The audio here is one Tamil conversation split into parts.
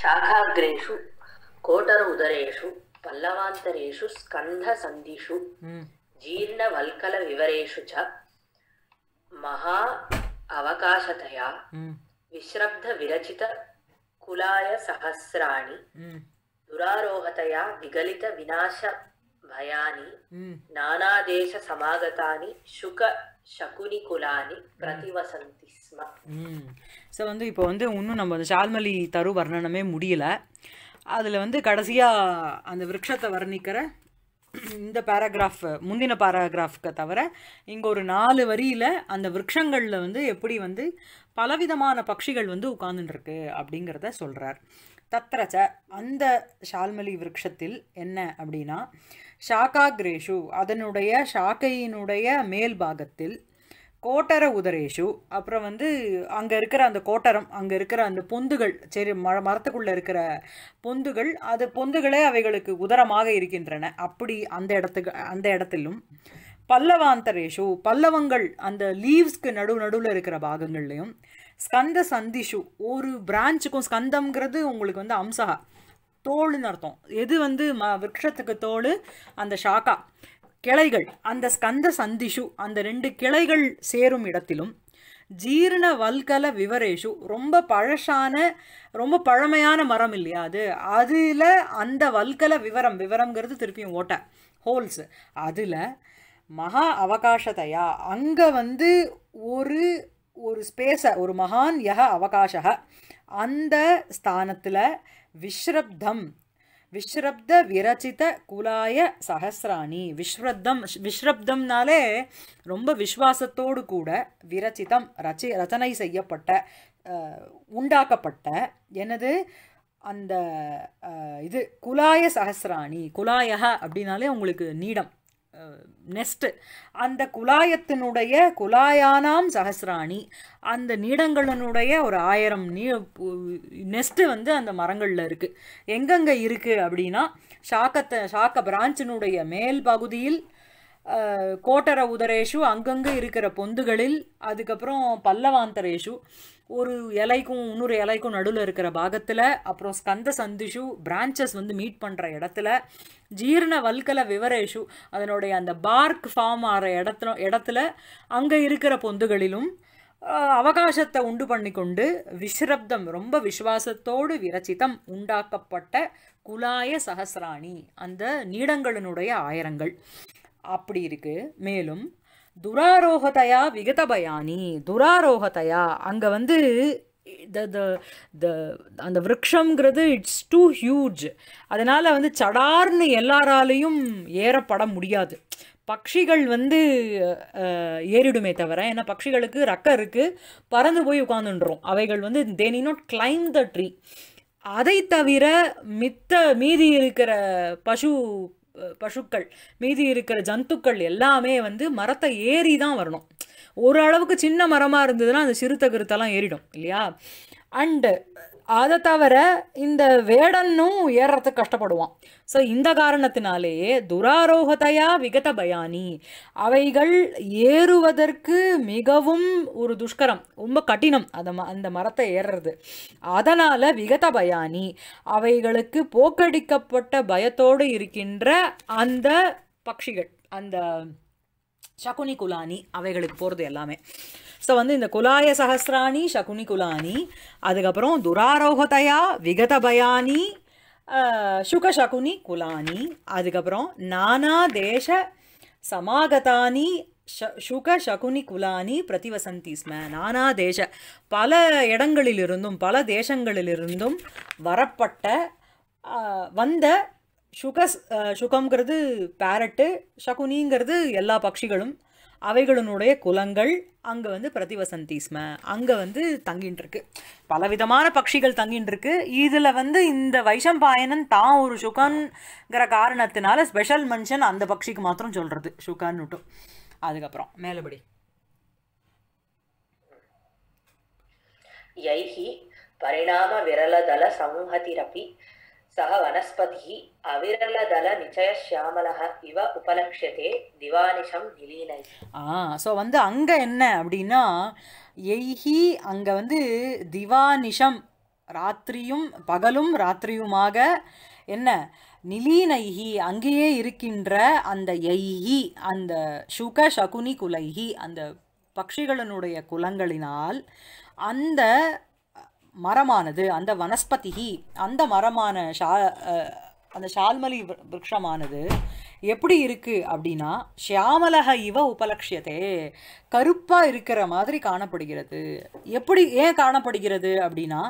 शाखाग्रेषु कोटरुदरेषु पल्लवान्तरेषु स्कन्धसन्धिषु हम्म। जीर्णवल्कलविवरेषु च महा अवकाशतया हम्म। विश्रब्धविरचितकुलायसहस्राणि हम्म। दुरारोहतया विगलितविनाशभयानि नानादेशसमागतानि शुकशकुनिकुलानि प्रतिवसन्ति स्म ஸோ வந்து இப்போ வந்து இன்னும் நம்ம அந்த ஷால்மலி தரு வர்ணனமே முடியலை அதில் வந்து கடைசியாக அந்த விரக்ஷத்தை வர்ணிக்கிற இந்த பேராகிராஃப் முந்தின பேராகிராஃப்க்கு தவிர இங்கே ஒரு நாலு வரியில் அந்த விரக்ஷங்களில் வந்து எப்படி வந்து பலவிதமான பட்சிகள் வந்து உட்காந்துட்டுருக்கு அப்படிங்கிறத சொல்கிறார் தத்ரச்ச அந்த ஷால்மலி விரக்ஷத்தில் என்ன அப்படின்னா ஷாக்காகிரேஷு அதனுடைய ஷாக்கையினுடைய மேல் பாகத்தில் கோட்டர உதரேஷு அப்புறம் வந்து அங்கே இருக்கிற அந்த கோட்டரம் அங்கே இருக்கிற அந்த பொந்துகள் சரி ம மரத்துக்குள்ளே இருக்கிற பொந்துகள் அது பொந்துகளே அவைகளுக்கு உதரமாக இருக்கின்றன அப்படி அந்த இடத்துக்கு அந்த இடத்திலும் பல்லவாந்தரேஷு பல்லவங்கள் அந்த லீவ்ஸ்க்கு நடு நடுவில் இருக்கிற பாகங்கள்லையும் ஸ்கந்த சந்திஷு ஒரு பிரான்ச்சுக்கும் ஸ்கந்தம்ங்கிறது உங்களுக்கு வந்து அம்சகா தோல்னு அர்த்தம் எது வந்து ம விரக்ஷத்துக்கு தோல் அந்த ஷாக்கா கிளைகள் அந்த ஸ்கந்த சந்திஷு அந்த ரெண்டு கிளைகள் சேரும் இடத்திலும் ஜீரண வல்கல விவரேஷு ரொம்ப பழசான ரொம்ப பழமையான மரம் இல்லையா அது அதில் அந்த வல்கல விவரம் விவரங்கிறது திருப்பியும் ஓட்ட ஹோல்ஸ் அதில் மகா அவகாசத்தையா அங்கே வந்து ஒரு ஒரு ஸ்பேஸை ஒரு மகான் யக அவகாசக அந்த ஸ்தானத்தில் விஸ்ரப்தம் விஸ்ரப்த விரச்சித குலாய சஹசிராணி விஸ்ரப்தம் விஸ்ரப்தம்னாலே ரொம்ப விஸ்வாசத்தோடு கூட விரச்சிதம் ரச்சி ரச்சனை செய்யப்பட்ட உண்டாக்கப்பட்ட எனது அந்த இது குலாய சஹசிராணி குலாயக அப்படின்னாலே உங்களுக்கு நீடம் நெஸ்ட்டு அந்த குழாயத்தினுடைய குழாயானாம் சகசிராணி அந்த நீடங்களினுடைய ஒரு ஆயிரம் நீ நெஸ்ட்டு வந்து அந்த மரங்களில் இருக்குது எங்கெங்கே இருக்குது அப்படின்னா சாக்கத்தை சாக்க பிரான்ச்சினுடைய மேல் பகுதியில் கோட்டர உதரேஷு அங்கங்கே இருக்கிற பொந்துகளில் அதுக்கப்புறம் பல்லவாந்தரேஷு ஒரு இலைக்கும் இன்னொரு இலைக்கும் நடுவில் இருக்கிற பாகத்தில் அப்புறம் ஸ்கந்த சந்திஷு பிரான்ச்சஸ் வந்து மீட் பண்ணுற இடத்துல ஜீரண வல்கல விவரேஷு அதனுடைய அந்த பார்க் ஃபார்ம் ஆகிற இடத்துல இடத்துல அங்கே இருக்கிற பொந்துகளிலும் அவகாசத்தை உண்டு பண்ணி கொண்டு விஸ்ரப்தம் ரொம்ப விசுவாசத்தோடு விரச்சிதம் உண்டாக்கப்பட்ட குலாய சகசிராணி அந்த நீடங்களினுடைய ஆயிரங்கள் அப்படி இருக்குது மேலும் துராரோகதையா விகதபயானி துராரோகதையா அங்கே வந்து த த அந்த விரக்ஷங்கிறது இட்ஸ் டூ ஹியூஜ் அதனால் வந்து சடார்னு எல்லாராலையும் ஏறப்பட முடியாது பக்ஷிகள் வந்து ஏறிடுமே தவிர ஏன்னா பக்ஷிகளுக்கு ரக்கம் இருக்குது பறந்து போய் உட்காந்துன்றோம் அவைகள் வந்து தேனி நாட் கிளைம் த ட்ரீ அதை தவிர மித்த மீதி இருக்கிற பசு பசுக்கள் மீதி இருக்கிற ஜந்துக்கள் எல்லாமே வந்து மரத்தை ஏறி தான் வரணும் ஓரளவுக்கு சின்ன மரமாக இருந்ததுன்னா அந்த சிறுத்தை கருத்தெல்லாம் ஏறிடும் இல்லையா அண்டு அதை தவிர இந்த வேடனும் ஏறுறதுக்கு கஷ்டப்படுவான் ஸோ இந்த காரணத்தினாலேயே துராரோகத்தையா விகத பயானி அவைகள் ஏறுவதற்கு மிகவும் ஒரு துஷ்கரம் ரொம்ப கடினம் அதை அந்த மரத்தை ஏறுறது அதனால் விகத பயானி அவைகளுக்கு போக்கடிக்கப்பட்ட பயத்தோடு இருக்கின்ற அந்த பட்சிகள் அந்த சகுனி குலானி அவைகளுக்கு போகிறது எல்லாமே ஸோ வந்து இந்த குலாய சகசிராணி சகுனி குலானி அதுக்கப்புறம் துராரோகதையா விகத பயானி சுக சகுனி குலானி அதுக்கப்புறம் நானா தேச சமாகதானி ஷ சுக சகுனி குலானி பிரதிவசந்தி ஸ்ம நானா தேச பல இடங்களிலிருந்தும் பல தேசங்களிலிருந்தும் வரப்பட்ட வந்த சுக சுகங்கிறது பேரட்டு சகுனிங்கிறது எல்லா பட்சிகளும் அவைகளினுடைய குலங்கள் அங்கே வந்து பிரதிவசந்தீஸ்ம அங்கே வந்து தங்கின்னு இருக்கு பலவிதமான பட்சிகள் தங்கின்னு இருக்கு இதில் வந்து இந்த வைஷம்பாயனன் தான் ஒரு சுகான்ங்கிற காரணத்தினால ஸ்பெஷல் மென்ஷன் அந்த பட்சிக்கு மாத்திரம் சொல்கிறது விட்டும் அதுக்கப்புறம் மேலபடி யைஹி பரிணாம விரலதல சமூகத்திரப்பி सः वनस्पतिः அவிரலதல இவ உபலக்ஷதே திவானிஷம் நிலீனை ஆ ஸோ வந்து அங்கே என்ன அப்படின்னா எய்ஹி அங்கே வந்து திவானிஷம் ராத்திரியும் பகலும் ராத்திரியுமாக என்ன நிலீனைஹி அங்கேயே இருக்கின்ற அந்த எய்ஹி அந்த சுக சகுனி குலைஹி அந்த பக்ஷிகளினுடைய குலங்களினால் அந்த மரமானது அந்த வனஸ்பதிகி அந்த மரமான ஷா அந்த ஷால்மலி விரக்ஷமானது எப்படி இருக்குது அப்படின்னா ஷியாமலக இவ உபலக்ஷியதே கருப்பாக இருக்கிற மாதிரி காணப்படுகிறது எப்படி ஏன் காணப்படுகிறது அப்படின்னா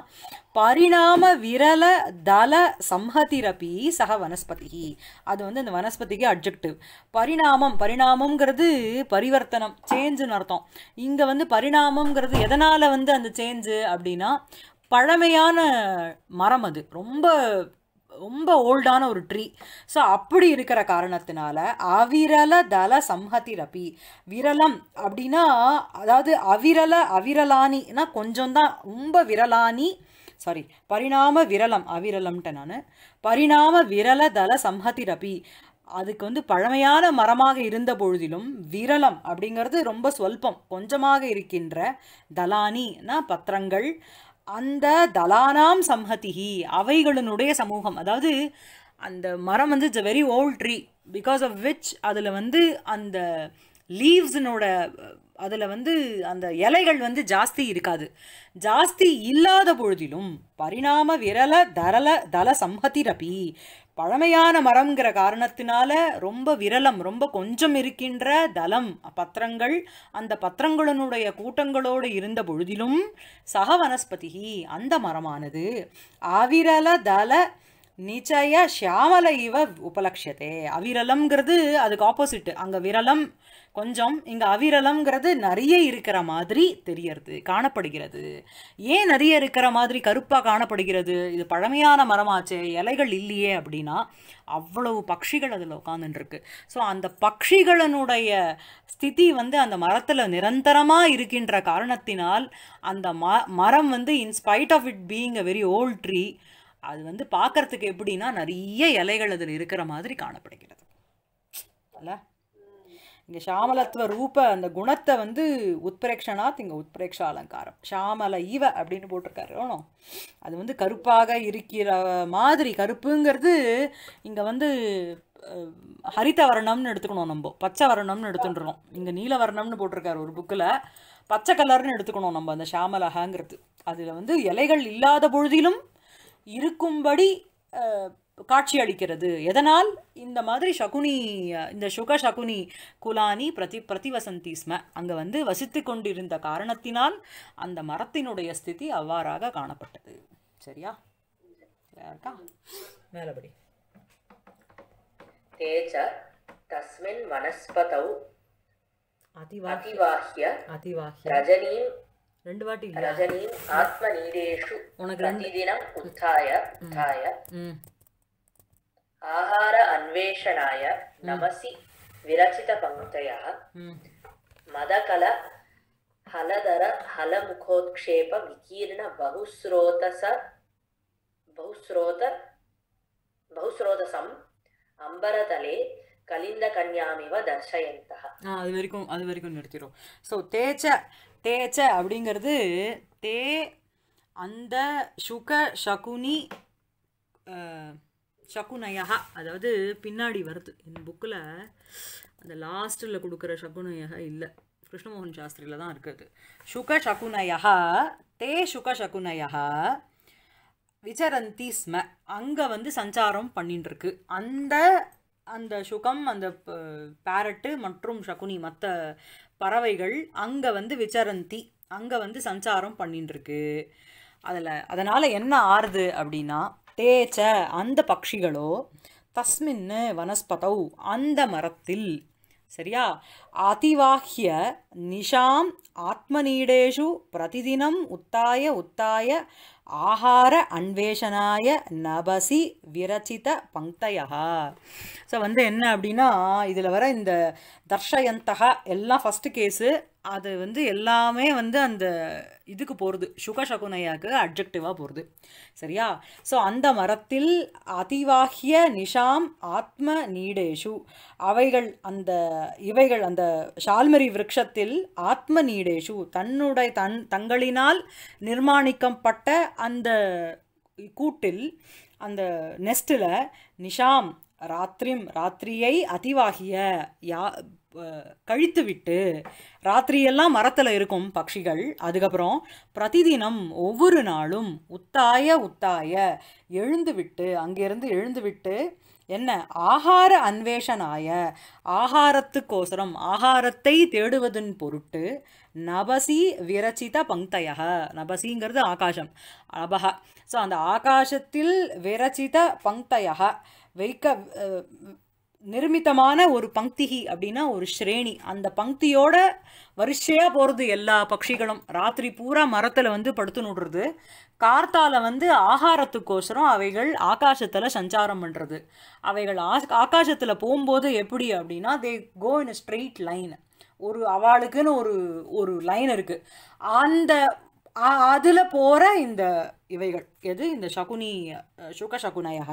பரிணாம விரல தல சம்ஹதிரபி சக வனஸ்பதி அது வந்து இந்த வனஸ்பதிக்கு அப்ஜெக்டிவ் பரிணாமம் பரிணாமம்ங்கிறது பரிவர்த்தனம் சேஞ்சுன்னு அர்த்தம் இங்கே வந்து பரிணாமம்ங்கிறது எதனால் வந்து அந்த சேஞ்சு அப்படின்னா பழமையான மரம் அது ரொம்ப ரொம்ப ஓல்டான ஒரு ட்ரீ ஸோ அப்படி இருக்கிற காரணத்தினால அவிரல தல சம்ஹதி ரபி விரலம் அப்படின்னா அதாவது அவிரல அவிரலானினா கொஞ்சம் தான் ரொம்ப விரலானி சாரி பரிணாம விரலம் அவிரலம்ட்ட நான் பரிணாம விரல தல சம்ஹதி ரபி அதுக்கு வந்து பழமையான மரமாக இருந்த பொழுதிலும் விரலம் அப்படிங்கிறது ரொம்ப சொல்பம் கொஞ்சமாக இருக்கின்ற தலானினா பத்திரங்கள் அந்த தலானாம் சம்ஹதிஹி அவைகளினுடைய சமூகம் அதாவது அந்த மரம் வந்து it's a very old tree because of which அதில் வந்து அந்த லீவ்ஸினோட அதில் வந்து அந்த இலைகள் வந்து ஜாஸ்தி இருக்காது ஜாஸ்தி இல்லாத பொழுதிலும் பரிணாம விரல தரல தல சம்ஹதி ரபி பழமையான மரம்ங்கிற காரணத்தினால ரொம்ப விரலம் ரொம்ப கொஞ்சம் இருக்கின்ற தலம் பத்திரங்கள் அந்த பத்திரங்களினுடைய கூட்டங்களோடு இருந்த பொழுதிலும் சக வனஸ்பதிகி அந்த மரமானது அவிரல தல நிச்சய ஷியாமல இவ உபலக்ஷதே அவிரலம்ங்கிறது அதுக்கு ஆப்போசிட் அங்கே விரலம் கொஞ்சம் இங்க அவிரலம்ங்கிறது நிறைய இருக்கிற மாதிரி தெரியறது காணப்படுகிறது ஏன் நிறைய இருக்கிற மாதிரி கருப்பாக காணப்படுகிறது இது பழமையான மரமாச்சே இலைகள் இல்லையே அப்படின்னா அவ்வளவு பட்சிகள் அதில் உட்காந்துட்டுருக்கு ஸோ அந்த பட்சிகளினுடைய ஸ்திதி வந்து அந்த மரத்தில் நிரந்தரமாக இருக்கின்ற காரணத்தினால் அந்த ம மரம் வந்து in spite of it being a very old tree அது வந்து பார்க்கறதுக்கு எப்படின்னா நிறைய இலைகள் அதில் இருக்கிற மாதிரி காணப்படுகிறது அல்ல இங்கே ஷாமலத்துவ ரூப அந்த குணத்தை வந்து உத்பிரேக்ஷனாத் இங்கே உத்பிரேக்ஷ அலங்காரம் ஷாமல ஈவ அப்படின்னு போட்டிருக்காரு அது வந்து கருப்பாக இருக்கிற மாதிரி கருப்புங்கிறது இங்கே வந்து ஹரித வர்ணம்னு எடுத்துக்கணும் நம்ம பச்சை வர்ணம்னு எடுத்துட்டுறோம் இங்கே நீல வர்ணம்னு போட்டிருக்காரு ஒரு புக்கில் பச்சை கலர்னு எடுத்துக்கணும் நம்ம அந்த ஷாமலகாங்கிறது அதில் வந்து இலைகள் இல்லாத பொழுதிலும் இருக்கும்படி காட்சி அளிக்கிறது எதனால் இந்த மாதிரி சகுனி இந்த சுக சகுனி குலானி பிரதி பிரதிவசந்தி ஸ்ம அங்கே வந்து வசித்து கொண்டிருந்த காரணத்தினால் அந்த மரத்தினுடைய ஸ்திதி அவ்வாறாக காணப்பட்டது சரியா இருக்கா மேலபடி தேஜ தஸ்மின் வனஸ்பதௌ அதிவாஹிய அதிவாஹிய ரஜனீம் ரெண்டு வாட்டி ரஜனியும் ஆத்ம நீரேஷு உனக்கு தினம் உத்தாய உத்தாய ఆహార అన్వేషణాయ నమసి విరచిత పంక్తయ మదకల హలదర హలముఖోత్క్షేప వికీర్ణ బహుస్రోతస బహుస్రోత பௌஸ்ரோதசம் அம்பரதலே கலிந்த கன்யாமிவ தர்ஷயந்தா அது வரைக்கும் அது வரைக்கும் நிறுத்திடும் ஸோ தேச்ச தேச்ச அப்படிங்கிறது தே அந்த சுக சகுனி சகுனயகா அதாவது பின்னாடி வருது இந்த புக்கில் அந்த லாஸ்ட்டில் கொடுக்குற சகுனயகா இல்லை கிருஷ்ணமோகன் சாஸ்திரியில் தான் இருக்குது சுக சகுனயகா தே சுக சகுனயகா விசரந்தி ஸ்ம அங்கே வந்து சஞ்சாரம் பண்ணிட்டுருக்கு அந்த அந்த சுகம் அந்த பேரட்டு மற்றும் சகுனி மற்ற பறவைகள் அங்கே வந்து விசரந்தி அங்கே வந்து சஞ்சாரம் பண்ணிட்டுருக்கு அதில் அதனால் என்ன ஆறுது அப்படின்னா தேச்ச அந்த பக்ஷிகளோ தஸ்மின்னு வனஸ்பதவ் அந்த மரத்தில் சரியா அதிவாஹ்ய நிஷாம் ஆத்மநீடேஷு பிரதிதினம் உத்தாய உத்தாய ஆகார அன்வேஷனாய நபசி விரச்சித பங்கையா ஸோ வந்து என்ன அப்படின்னா இதில் வர இந்த தர்ஷயந்தகா எல்லாம் ஃபஸ்ட்டு கேஸு அது வந்து எல்லாமே வந்து அந்த இதுக்கு போகிறது சுகசகுனையாக்கு அப்ஜெக்டிவாக போகிறது சரியா ஸோ அந்த மரத்தில் அதிவாகிய நிஷாம் ஆத்ம நீடேஷு அவைகள் அந்த இவைகள் அந்த ஷால்மரி விரக்ஷத்தில் ஆத்ம நீடேஷு தன்னுடைய தன் தங்களினால் நிர்மாணிக்கப்பட்ட அந்த கூட்டில் அந்த நெஸ்டில் நிஷாம் ராத்திரிம் ராத்திரியை அதிவாகிய யா கழித்து விட்டு ராத்திரியெல்லாம் மரத்தில் இருக்கும் பக்ஷிகள் அதுக்கப்புறம் பிரதிதினம் ஒவ்வொரு நாளும் உத்தாய உத்தாய எழுந்து விட்டு அங்கேருந்து எழுந்து விட்டு என்ன ஆகார அன்வேஷனாய ஆகாரத்துக்கோசரம் ஆகாரத்தை தேடுவதன் பொருட்டு நபசி விரச்சித பங்கையக நபசிங்கிறது ஆகாசம் அபக ஸோ அந்த ஆகாசத்தில் விரச்சித பங்கையக வைக்க நிர்மித்தமான ஒரு பங்கிகி அப்படின்னா ஒரு ஸ்ரேணி அந்த பங்கியோட வரிசையாக போகிறது எல்லா பக்ஷிகளும் ராத்திரி பூரா மரத்தில் வந்து படுத்து நுடுறது கார்த்தால வந்து ஆகாரத்துக்கோசரம் அவைகள் ஆகாசத்தில் சஞ்சாரம் பண்ணுறது அவைகள் ஆ ஆகாசத்தில் போகும்போது எப்படி அப்படின்னா தே கோ இன் அ ஸ்ட்ரெயிட் லைன் ஒரு அவளுக்குன்னு ஒரு ஒரு லைன் இருக்குது அந்த அதில் போகிற இந்த இவைகள் எது இந்த சகுனி சுக சகுனையாக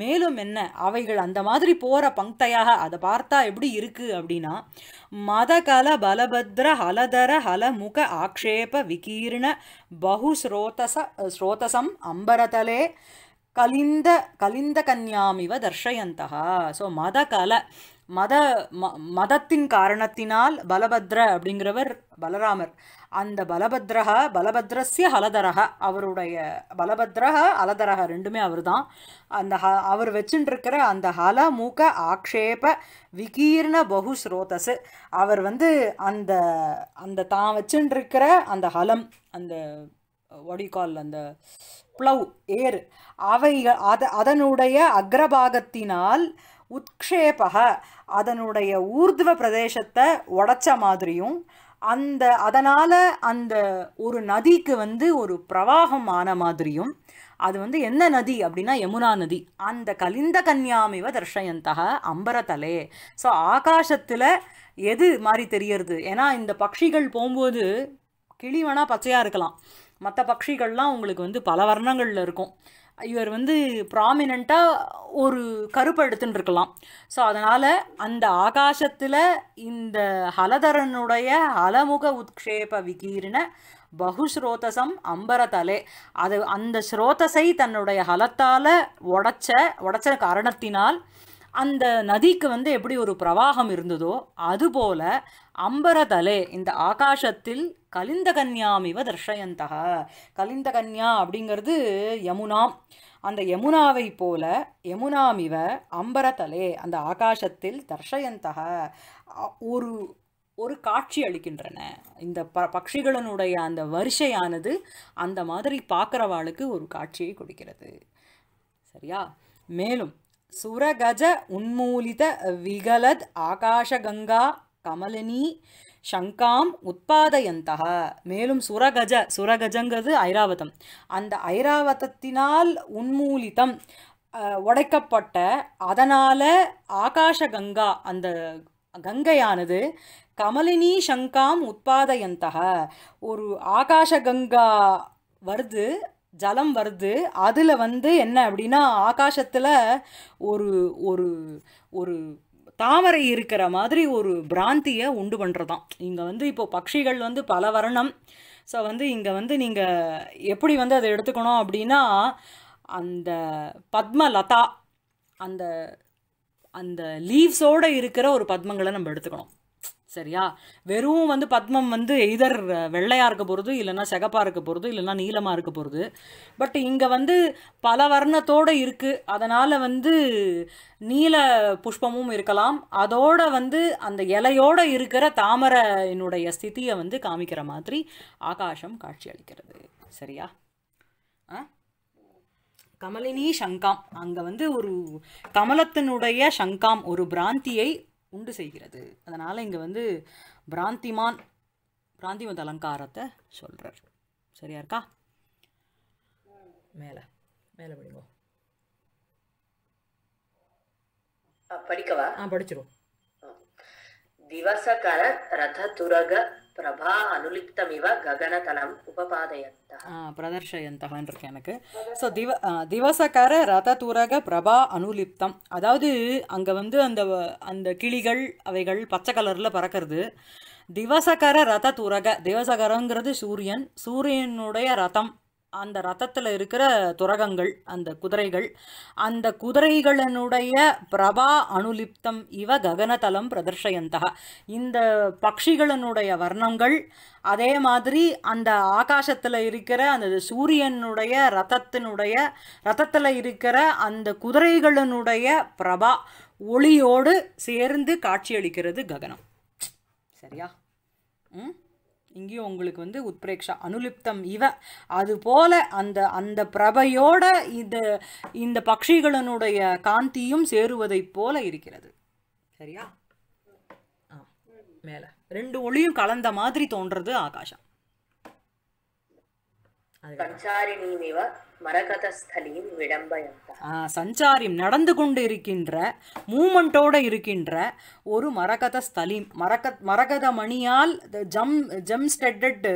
மேலும் என்ன அவைகள் அந்த மாதிரி போகிற பங்கையாக அதை பார்த்தா எப்படி இருக்குது அப்படின்னா மதகல பலபத்ர ஹலதர ஹலமுக ஆக்ஷேப விகீர்ண பகு ஸ்ரோதச ஸ்ரோதசம் அம்பரதலே கலிந்த கலிந்த கன்யாமிவ தர்ஷயந்தா ஸோ மதகல மத ம மதத்தின் காரணத்தினால் பலபத்ர அப்படிங்கிறவர் பலராமர் அந்த பலபத்ரஹ பலபத்ரஸ்ய ஹலதரக அவருடைய பலபத்ரஹ அலதரக ரெண்டுமே அவர் தான் அந்த ஹ அவர் வச்சுட்டுருக்கிற அந்த ஹல மூக்க ஆக்ஷேப விகீர்ண பகு ஸ்ரோதஸு அவர் வந்து அந்த அந்த தான் வச்சுட்டுருக்கிற அந்த ஹலம் அந்த ஒடிகால் அந்த ப்ளவ் ஏர் அவை அத அதனுடைய அக்ரபாகத்தினால் உத்க்ஷேபக அதனுடைய ஊர்துவ பிரதேசத்தை உடச்ச மாதிரியும் அந்த அதனால் அந்த ஒரு நதிக்கு வந்து ஒரு பிரவாகம் ஆன மாதிரியும் அது வந்து என்ன நதி அப்படின்னா யமுனா நதி அந்த கலிந்த கன்யாமிவ தர்ஷயந்தக அம்பரதலே ஸோ ஆகாசத்தில் எது மாதிரி தெரியறது ஏன்னா இந்த பட்சிகள் போகும்போது கிளிவனா பச்சையாக இருக்கலாம் மற்ற பட்சிகள்லாம் உங்களுக்கு வந்து பல வர்ணங்களில் இருக்கும் இவர் வந்து ப்ராமினண்ட்டாக ஒரு கருப்பை எடுத்துன்னு இருக்கலாம் ஸோ அதனால் அந்த ஆகாசத்தில் இந்த ஹலதரனுடைய அலமுக உத்க்ஷேப விகீர்ண பகுஸ்ரோதசம் அம்பரதலே அது அந்த ஸ்ரோதஸை தன்னுடைய ஹலத்தால் உடச்ச உடச்ச காரணத்தினால் அந்த நதிக்கு வந்து எப்படி ஒரு பிரவாகம் இருந்ததோ அதுபோல அம்பரதலே இந்த ஆகாசத்தில் கலிந்தகன்யாமிவ தர்ஷயந்தக கலிந்தகன்யா அப்படிங்கிறது யமுனாம் அந்த யமுனாவை போல யமுனாமிவ அம்பரதலே அந்த ஆகாசத்தில் தர்ஷயந்தக ஒரு ஒரு காட்சி அளிக்கின்றன இந்த ப பட்சிகளினுடைய அந்த வரிசையானது அந்த மாதிரி பார்க்குறவாளுக்கு ஒரு காட்சியை கொடுக்கிறது சரியா மேலும் சுரகஜ உன்மூலித விகலத் ஆகாஷகங்கா கமலினி சங்காம் உத்பாதயந்தா மேலும் சுரகஜ சுரகஜங்கிறது ஐராவதம் அந்த ஐராவதத்தினால் உன்மூலிதம் உடைக்கப்பட்ட அதனால் ஆகாஷ கங்கா அந்த கங்கையானது கமலினி சங்காம் உத்பாதயந்தக ஒரு ஆகாஷ கங்கா வருது ஜலம் வருது அதில் வந்து என்ன அப்படின்னா ஆகாசத்தில் ஒரு ஒரு ஒரு தாமரை இருக்கிற மாதிரி ஒரு பிராந்தியை உண்டு தான் இங்கே வந்து இப்போது பட்சிகள் வந்து பல வர்ணம் ஸோ வந்து இங்கே வந்து நீங்கள் எப்படி வந்து அதை எடுத்துக்கணும் அப்படின்னா அந்த பத்மலதா அந்த அந்த லீவ்ஸோடு இருக்கிற ஒரு பத்மங்களை நம்ம எடுத்துக்கணும் சரியா வெறும் வந்து பத்மம் வந்து இதர் வெள்ளையாக இருக்க போகிறது இல்லைன்னா செகப்பாக இருக்க போகிறது இல்லைன்னா நீளமாக இருக்க போகிறது பட் இங்கே வந்து பல வர்ணத்தோடு இருக்குது அதனால் வந்து நீல புஷ்பமும் இருக்கலாம் அதோட வந்து அந்த இலையோடு இருக்கிற தாமரையினுடைய ஸ்திதியை வந்து காமிக்கிற மாதிரி ஆகாசம் அளிக்கிறது சரியா ஆ கமலினி சங்காம் அங்கே வந்து ஒரு கமலத்தினுடைய சங்காம் ஒரு பிராந்தியை உண்டு செய்கிறது அதனால் இங்கே வந்து பிராந்திமான் பிராந்திமத் அலங்காரத்தை சொல்கிறார் சரியா இருக்கா மேலே மேலே படிங்கோ படிக்கவா ஆ படிச்சிருவோம் திவசகர ரத துரக பிரபா அனுலிப்தமிவ எனக்கு ஸோ திவ திவசகர ரத பிரபா அனுலிப்தம் அதாவது அங்கே வந்து அந்த அந்த கிளிகள் அவைகள் பச்சை கலரில் பறக்கிறது திவசகர ரத தூரக திவசகரங்கிறது சூரியன் சூரியனுடைய ரதம் அந்த ரத்தத்தில் இருக்கிற துரகங்கள் அந்த குதிரைகள் அந்த குதிரைகளினுடைய பிரபா அனுலிப்தம் இவ ககனதலம் பிரதர்ஷயந்தக இந்த பக்ஷிகளினுடைய வர்ணங்கள் அதே மாதிரி அந்த ஆகாசத்தில் இருக்கிற அந்த சூரியனுடைய ரதத்தினுடைய ரத்தத்தில் இருக்கிற அந்த குதிரைகளினுடைய பிரபா ஒளியோடு சேர்ந்து காட்சியளிக்கிறது ககனம் சரியா ம் இங்கேயும் உங்களுக்கு வந்து உத்ரேக்ஷா அனுலிப்தம் இவ அது போல அந்த அந்த பிரபையோட இந்த இந்த பக்ஷிகளனுடைய காந்தியும் சேருவதைப் போல இருக்கிறது சரியா மேல ரெண்டு ஒளியும் கலந்த மாதிரி தோன்றது ஆகாஷம் சஞ்சாரிணிவ மரகதஸ்தலியின் விளம்பயம் சஞ்சாரியும் நடந்து கொண்டு இருக்கின்ற மூமெண்டோட இருக்கின்ற ஒரு மரகத ஸ்தலீம் மரக மரகத மணியால் ஜம் ஜம் ஸ்டெட்டட்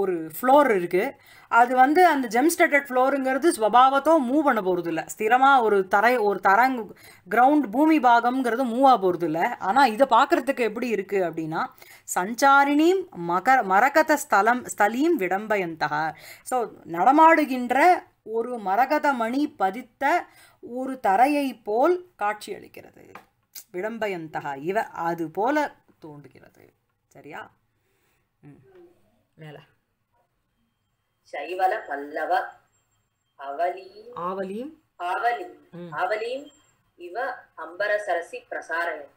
ஒரு ஃப்ளோர் இருக்குது அது வந்து அந்த ஜெம் ஸ்டட்டட் ஃப்ளோருங்கிறது ஸ்வபாவத்தோ மூவ் பண்ண போகிறது இல்லை ஸ்திரமாக ஒரு தரை ஒரு தரங் கிரவுண்ட் பூமி பாகம்ங்கிறது மூவ் ஆக போகிறது இல்லை ஆனால் இதை பார்க்குறதுக்கு எப்படி இருக்குது அப்படின்னா சஞ்சாரிணியும் மகர மரகத ஸ்தலம் ஸ்தலியும் விடம்பயந்தக ஸோ நடமாடுகின்ற ஒரு மரகத மணி பதித்த ஒரு தரையை போல் காட்சியளிக்கிறது விடம்பயந்தக இவ அது போல தோன்றுகிறது சரியா ம் மேலே சைவல பல்லவ அவலீம் ஆவலீம் ஆவலீம் அவலீம் இவ அம்பரசரசி பிரசாரயம்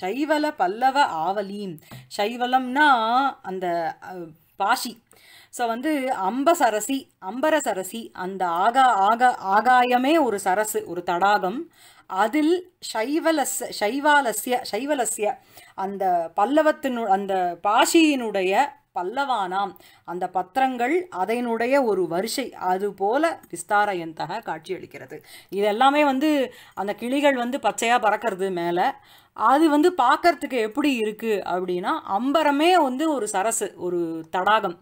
சைவல பல்லவ ஆவலீம் சைவலம்னா அந்த பாஷி ஸோ வந்து அம்பசரசி அம்பரசரசி அந்த ஆகா ஆக ஆகாயமே ஒரு சரசு ஒரு தடாகம் அதில் சைவலஸ் சைவாலஸ்ய சைவலஸ்ய அந்த பல்லவத்தினு அந்த பாஷியினுடைய பல்லவானாம் அந்த பத்திரங்கள் அதனுடைய ஒரு வரிசை அதுபோல எந்தக காட்சியளிக்கிறது இது எல்லாமே வந்து அந்த கிளிகள் வந்து பச்சையாக பறக்கிறது மேலே அது வந்து பார்க்கறதுக்கு எப்படி இருக்குது அப்படின்னா அம்பரமே வந்து ஒரு சரசு ஒரு தடாகம்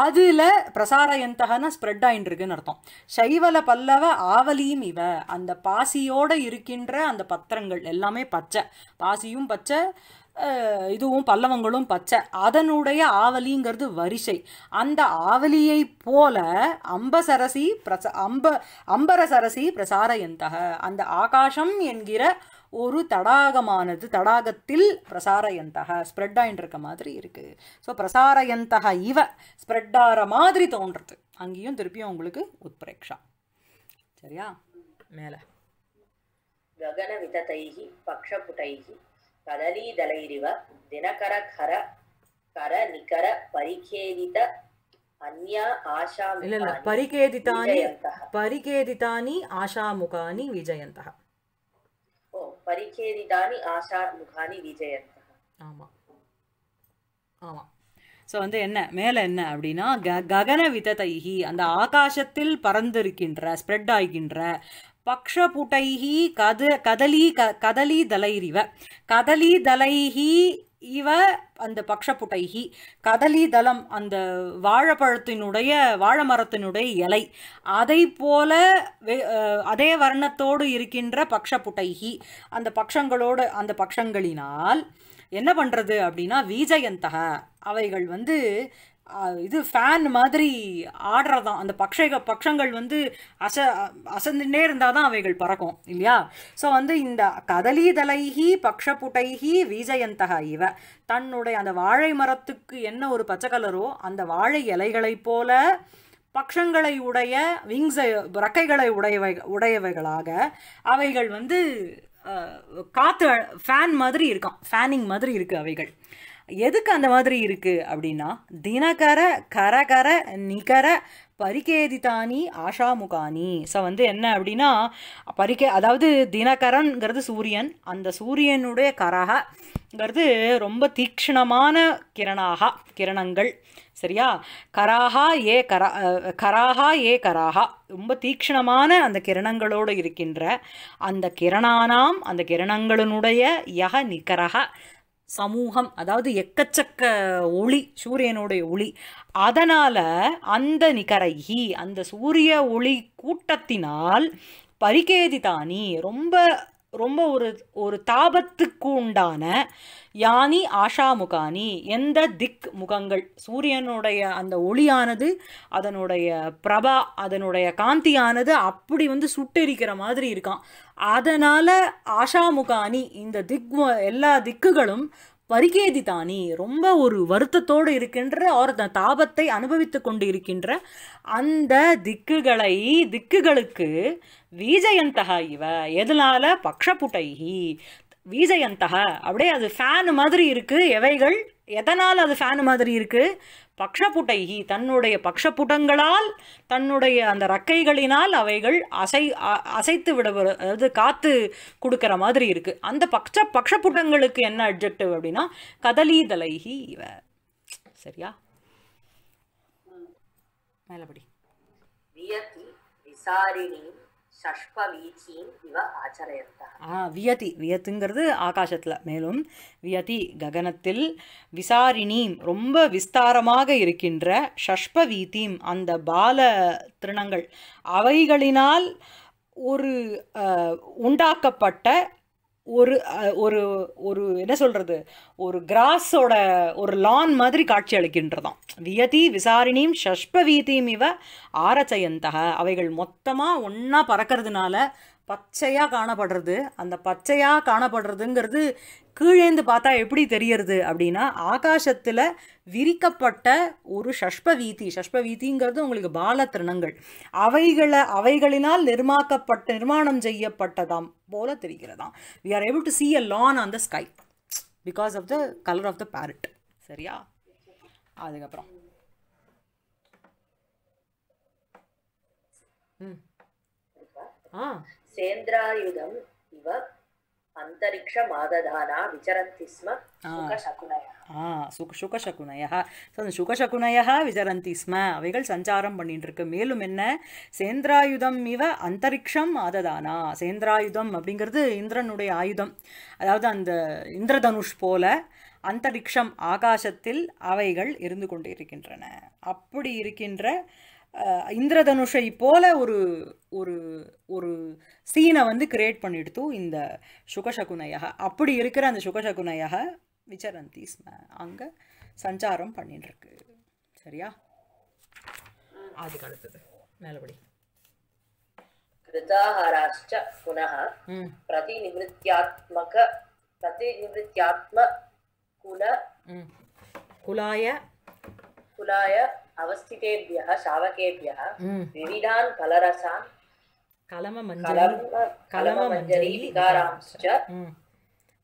அதில் பிரசாரயந்தகன ஸ்ப்ரெட் ஆகிட்டுருக்குன்னு அர்த்தம் சைவல பல்லவ ஆவலியும் இவ அந்த பாசியோடு இருக்கின்ற அந்த பத்திரங்கள் எல்லாமே பச்சை பாசியும் பச்சை இதுவும் பல்லவங்களும் பச்சை அதனுடைய ஆவலிங்கிறது வரிசை அந்த ஆவலியை போல அம்பசரசி பிரச அம்ப அம்பரசரசி பிரசாரயந்தக அந்த ஆகாசம் என்கிற ஒரு தடாகமானது தடாகத்தில் பிரசாரயந்தக ஸ்ப்ரெட் ஆகிட்டு மாதிரி இருக்குது ஸோ பிரசாரயந்தக இவ ஸ்ப்ரெட் ஆகிற மாதிரி தோன்றுறது அங்கேயும் திருப்பியும் உங்களுக்கு உத்பிரேக்ஷா சரியா மேலே ககன விததைகி பக்ஷபுடைகி கதலீதலைவ தினகர கர கர நிகர பரிகேதித அன்யா ஆஷா இல்ல இல்ல ஆஷா முகானி விஜயந்த ஓ பரிகேதிதானி ஆஷா முகானி விஜயந்த ஆமா ஆமா வந்து என்ன மேலே என்ன அப்படின்னா க ககன அந்த ஆகாசத்தில் பறந்திருக்கின்ற ஸ்ப்ரெட் ஆகின்ற பக்ஷபுட்டைஹி கது கதலி க கதலி தலைரிவ கதலி தலைஹி இவ அந்த பக்ஷபுட்டைஹி கதலி தலம் அந்த வாழைப்பழத்தினுடைய வாழை மரத்தினுடைய இலை அதை போல அதே வர்ணத்தோடு இருக்கின்ற பக்ஷபுட்டைஹி அந்த பக்ஷங்களோடு அந்த பக்ஷங்களினால் என்ன பண்ணுறது அப்படின்னா வீஜயந்தக அவைகள் வந்து இது ஃபேன் மாதிரி ஆடுறதாம் அந்த பக்ஷக பக்ஷங்கள் வந்து அச அசந்துட்டே இருந்தால் தான் அவைகள் பறக்கும் இல்லையா ஸோ வந்து இந்த கதலீதலைகி பக்ஷபுட்டைகி வீஜயந்தக இவ தன்னுடைய அந்த வாழை மரத்துக்கு என்ன ஒரு பச்சை கலரோ அந்த வாழை இலைகளைப் போல பக்ஷங்களை உடைய விங்ஸை ரக்கைகளை உடையவை உடையவைகளாக அவைகள் வந்து காற்று ஃபேன் மாதிரி இருக்கான் ஃபேனிங் மாதிரி இருக்குது அவைகள் எதுக்கு அந்த மாதிரி இருக்குது அப்படின்னா தினகர கரகர நிகர பரிகேதிதானி ஆஷாமுகானி ஸோ வந்து என்ன அப்படின்னா பரிகே அதாவது தினகரன்கிறது சூரியன் அந்த சூரியனுடைய கரகங்கிறது ரொம்ப தீக்ஷணமான கிரணாக கிரணங்கள் சரியா கராகா ஏ கரா கராகா ஏ கராகா ரொம்ப தீக்ஷணமான அந்த கிரணங்களோடு இருக்கின்ற அந்த கிரணானாம் அந்த கிரணங்களினுடைய யக நிகரக சமூகம் அதாவது எக்கச்சக்க ஒளி சூரியனுடைய ஒளி அதனால் அந்த நிகரகி அந்த சூரிய ஒளி கூட்டத்தினால் பரிகேதிதானி ரொம்ப ரொம்ப ஒரு ஒரு தாபத்துக்கு உண்டான யானி ஆஷாமுகானி எந்த திக் முகங்கள் சூரியனுடைய அந்த ஒளியானது அதனுடைய பிரபா அதனுடைய காந்தியானது அப்படி வந்து சுட்டெரிக்கிற மாதிரி இருக்கான் அதனால் ஆஷாமுகானி இந்த திக் எல்லா திக்குகளும் பரிகேதிதானி ரொம்ப ஒரு வருத்தத்தோடு இருக்கின்ற ஒரு தாபத்தை அனுபவித்து கொண்டு இருக்கின்ற அந்த திக்குகளை திக்குகளுக்கு வீஜயந்தகா இவ எதனால பக்ஷபுட்டைகி வீஜயந்தகா அப்படியே அது ஃபேனு மாதிரி இருக்குது எவைகள் எதனால் அது ஃபேனு மாதிரி இருக்குது பக்ஷபுட்டைகி தன்னுடைய பக்ஷபுட்டங்களால் தன்னுடைய அந்த ரக்கைகளினால் அவைகள் அசை அசைத்து விடவர் அதாவது காத்து கொடுக்குற மாதிரி இருக்குது அந்த பக்ஷ பக்ஷபுட்டங்களுக்கு என்ன அப்ஜெக்டிவ் அப்படின்னா கதலீதலைஹி இவ சரியா மேலபடி விசாரிணி வியதி வியத்துங்கிறது ஆகாசத்தில் மேலும் வியதி ககனத்தில் விசாரிணீம் ரொம்ப விஸ்தாரமாக இருக்கின்ற ஷஷ்ப வீத்தீம் அந்த பால திருணங்கள் அவைகளினால் ஒரு உண்டாக்கப்பட்ட ஒரு ஒரு ஒரு என்ன சொல்கிறது ஒரு கிராஸோட ஒரு லான் மாதிரி காட்சி அளிக்கின்றதாம் வியதி விசாரிணியும் ஷஷ்ப வீதியும் இவ ஆரச்சயந்தக அவைகள் மொத்தமாக ஒன்றா பறக்கிறதுனால பச்சையாக காணப்படுறது அந்த பச்சையாக காணப்படுறதுங்கிறது கீழேந்து பார்த்தா எப்படி தெரியறது அப்படின்னா ஆகாசத்தில் விரிக்கப்பட்ட ஒரு ஷஷ்ப வீதி ஷஷ்ப வீதிங்கிறது உங்களுக்கு பால திருணங்கள் அவைகளை அவைகளினால் நிர்மாக்கப்பட்ட நிர்மாணம் செய்யப்பட்டதாம் போல தெரிகிறதாம் we are able to see a lawn on the sky because of the colour of the parrot சரியா அதுக்கப்புறம் ஆ சேந்திராயுதம் இவ ஸ்ம அவைகள் சஞ்சாரம் பண்ணிட்டு இருக்கு மேலும் என்ன சேந்திராயுதம் இவ அந்தரிக்ஷம் ஆததானா சேந்திராயுதம் அப்படிங்கிறது இந்திரனுடைய ஆயுதம் அதாவது அந்த இந்திரதனுஷ் போல அந்தரிக்ஷம் ஆகாசத்தில் அவைகள் இருந்து கொண்டு இருக்கின்றன அப்படி இருக்கின்ற இந்திரதனுஷை போல ஒரு ஒரு ஒரு சீனை வந்து கிரியேட் பண்ணிடுத்து இந்த சுகசகுனையாக அப்படி இருக்கிற அந்த சுகசகுனையாக விச்சரந்தி அங்கே சஞ்சாரம் பண்ணிட்டு இருக்கு சரியா அதுக்கு அடுத்தது மேலபடி कृताहाराश्च पुनः प्रतिनिवृत्त्यात्मक குலாய कुल අවස්ථිතේභ්‍යහ ශාවකේභ්‍යහ විවිධාන් කලරසාන් කලම මංජරී කලම මංජරී විකාරාංශ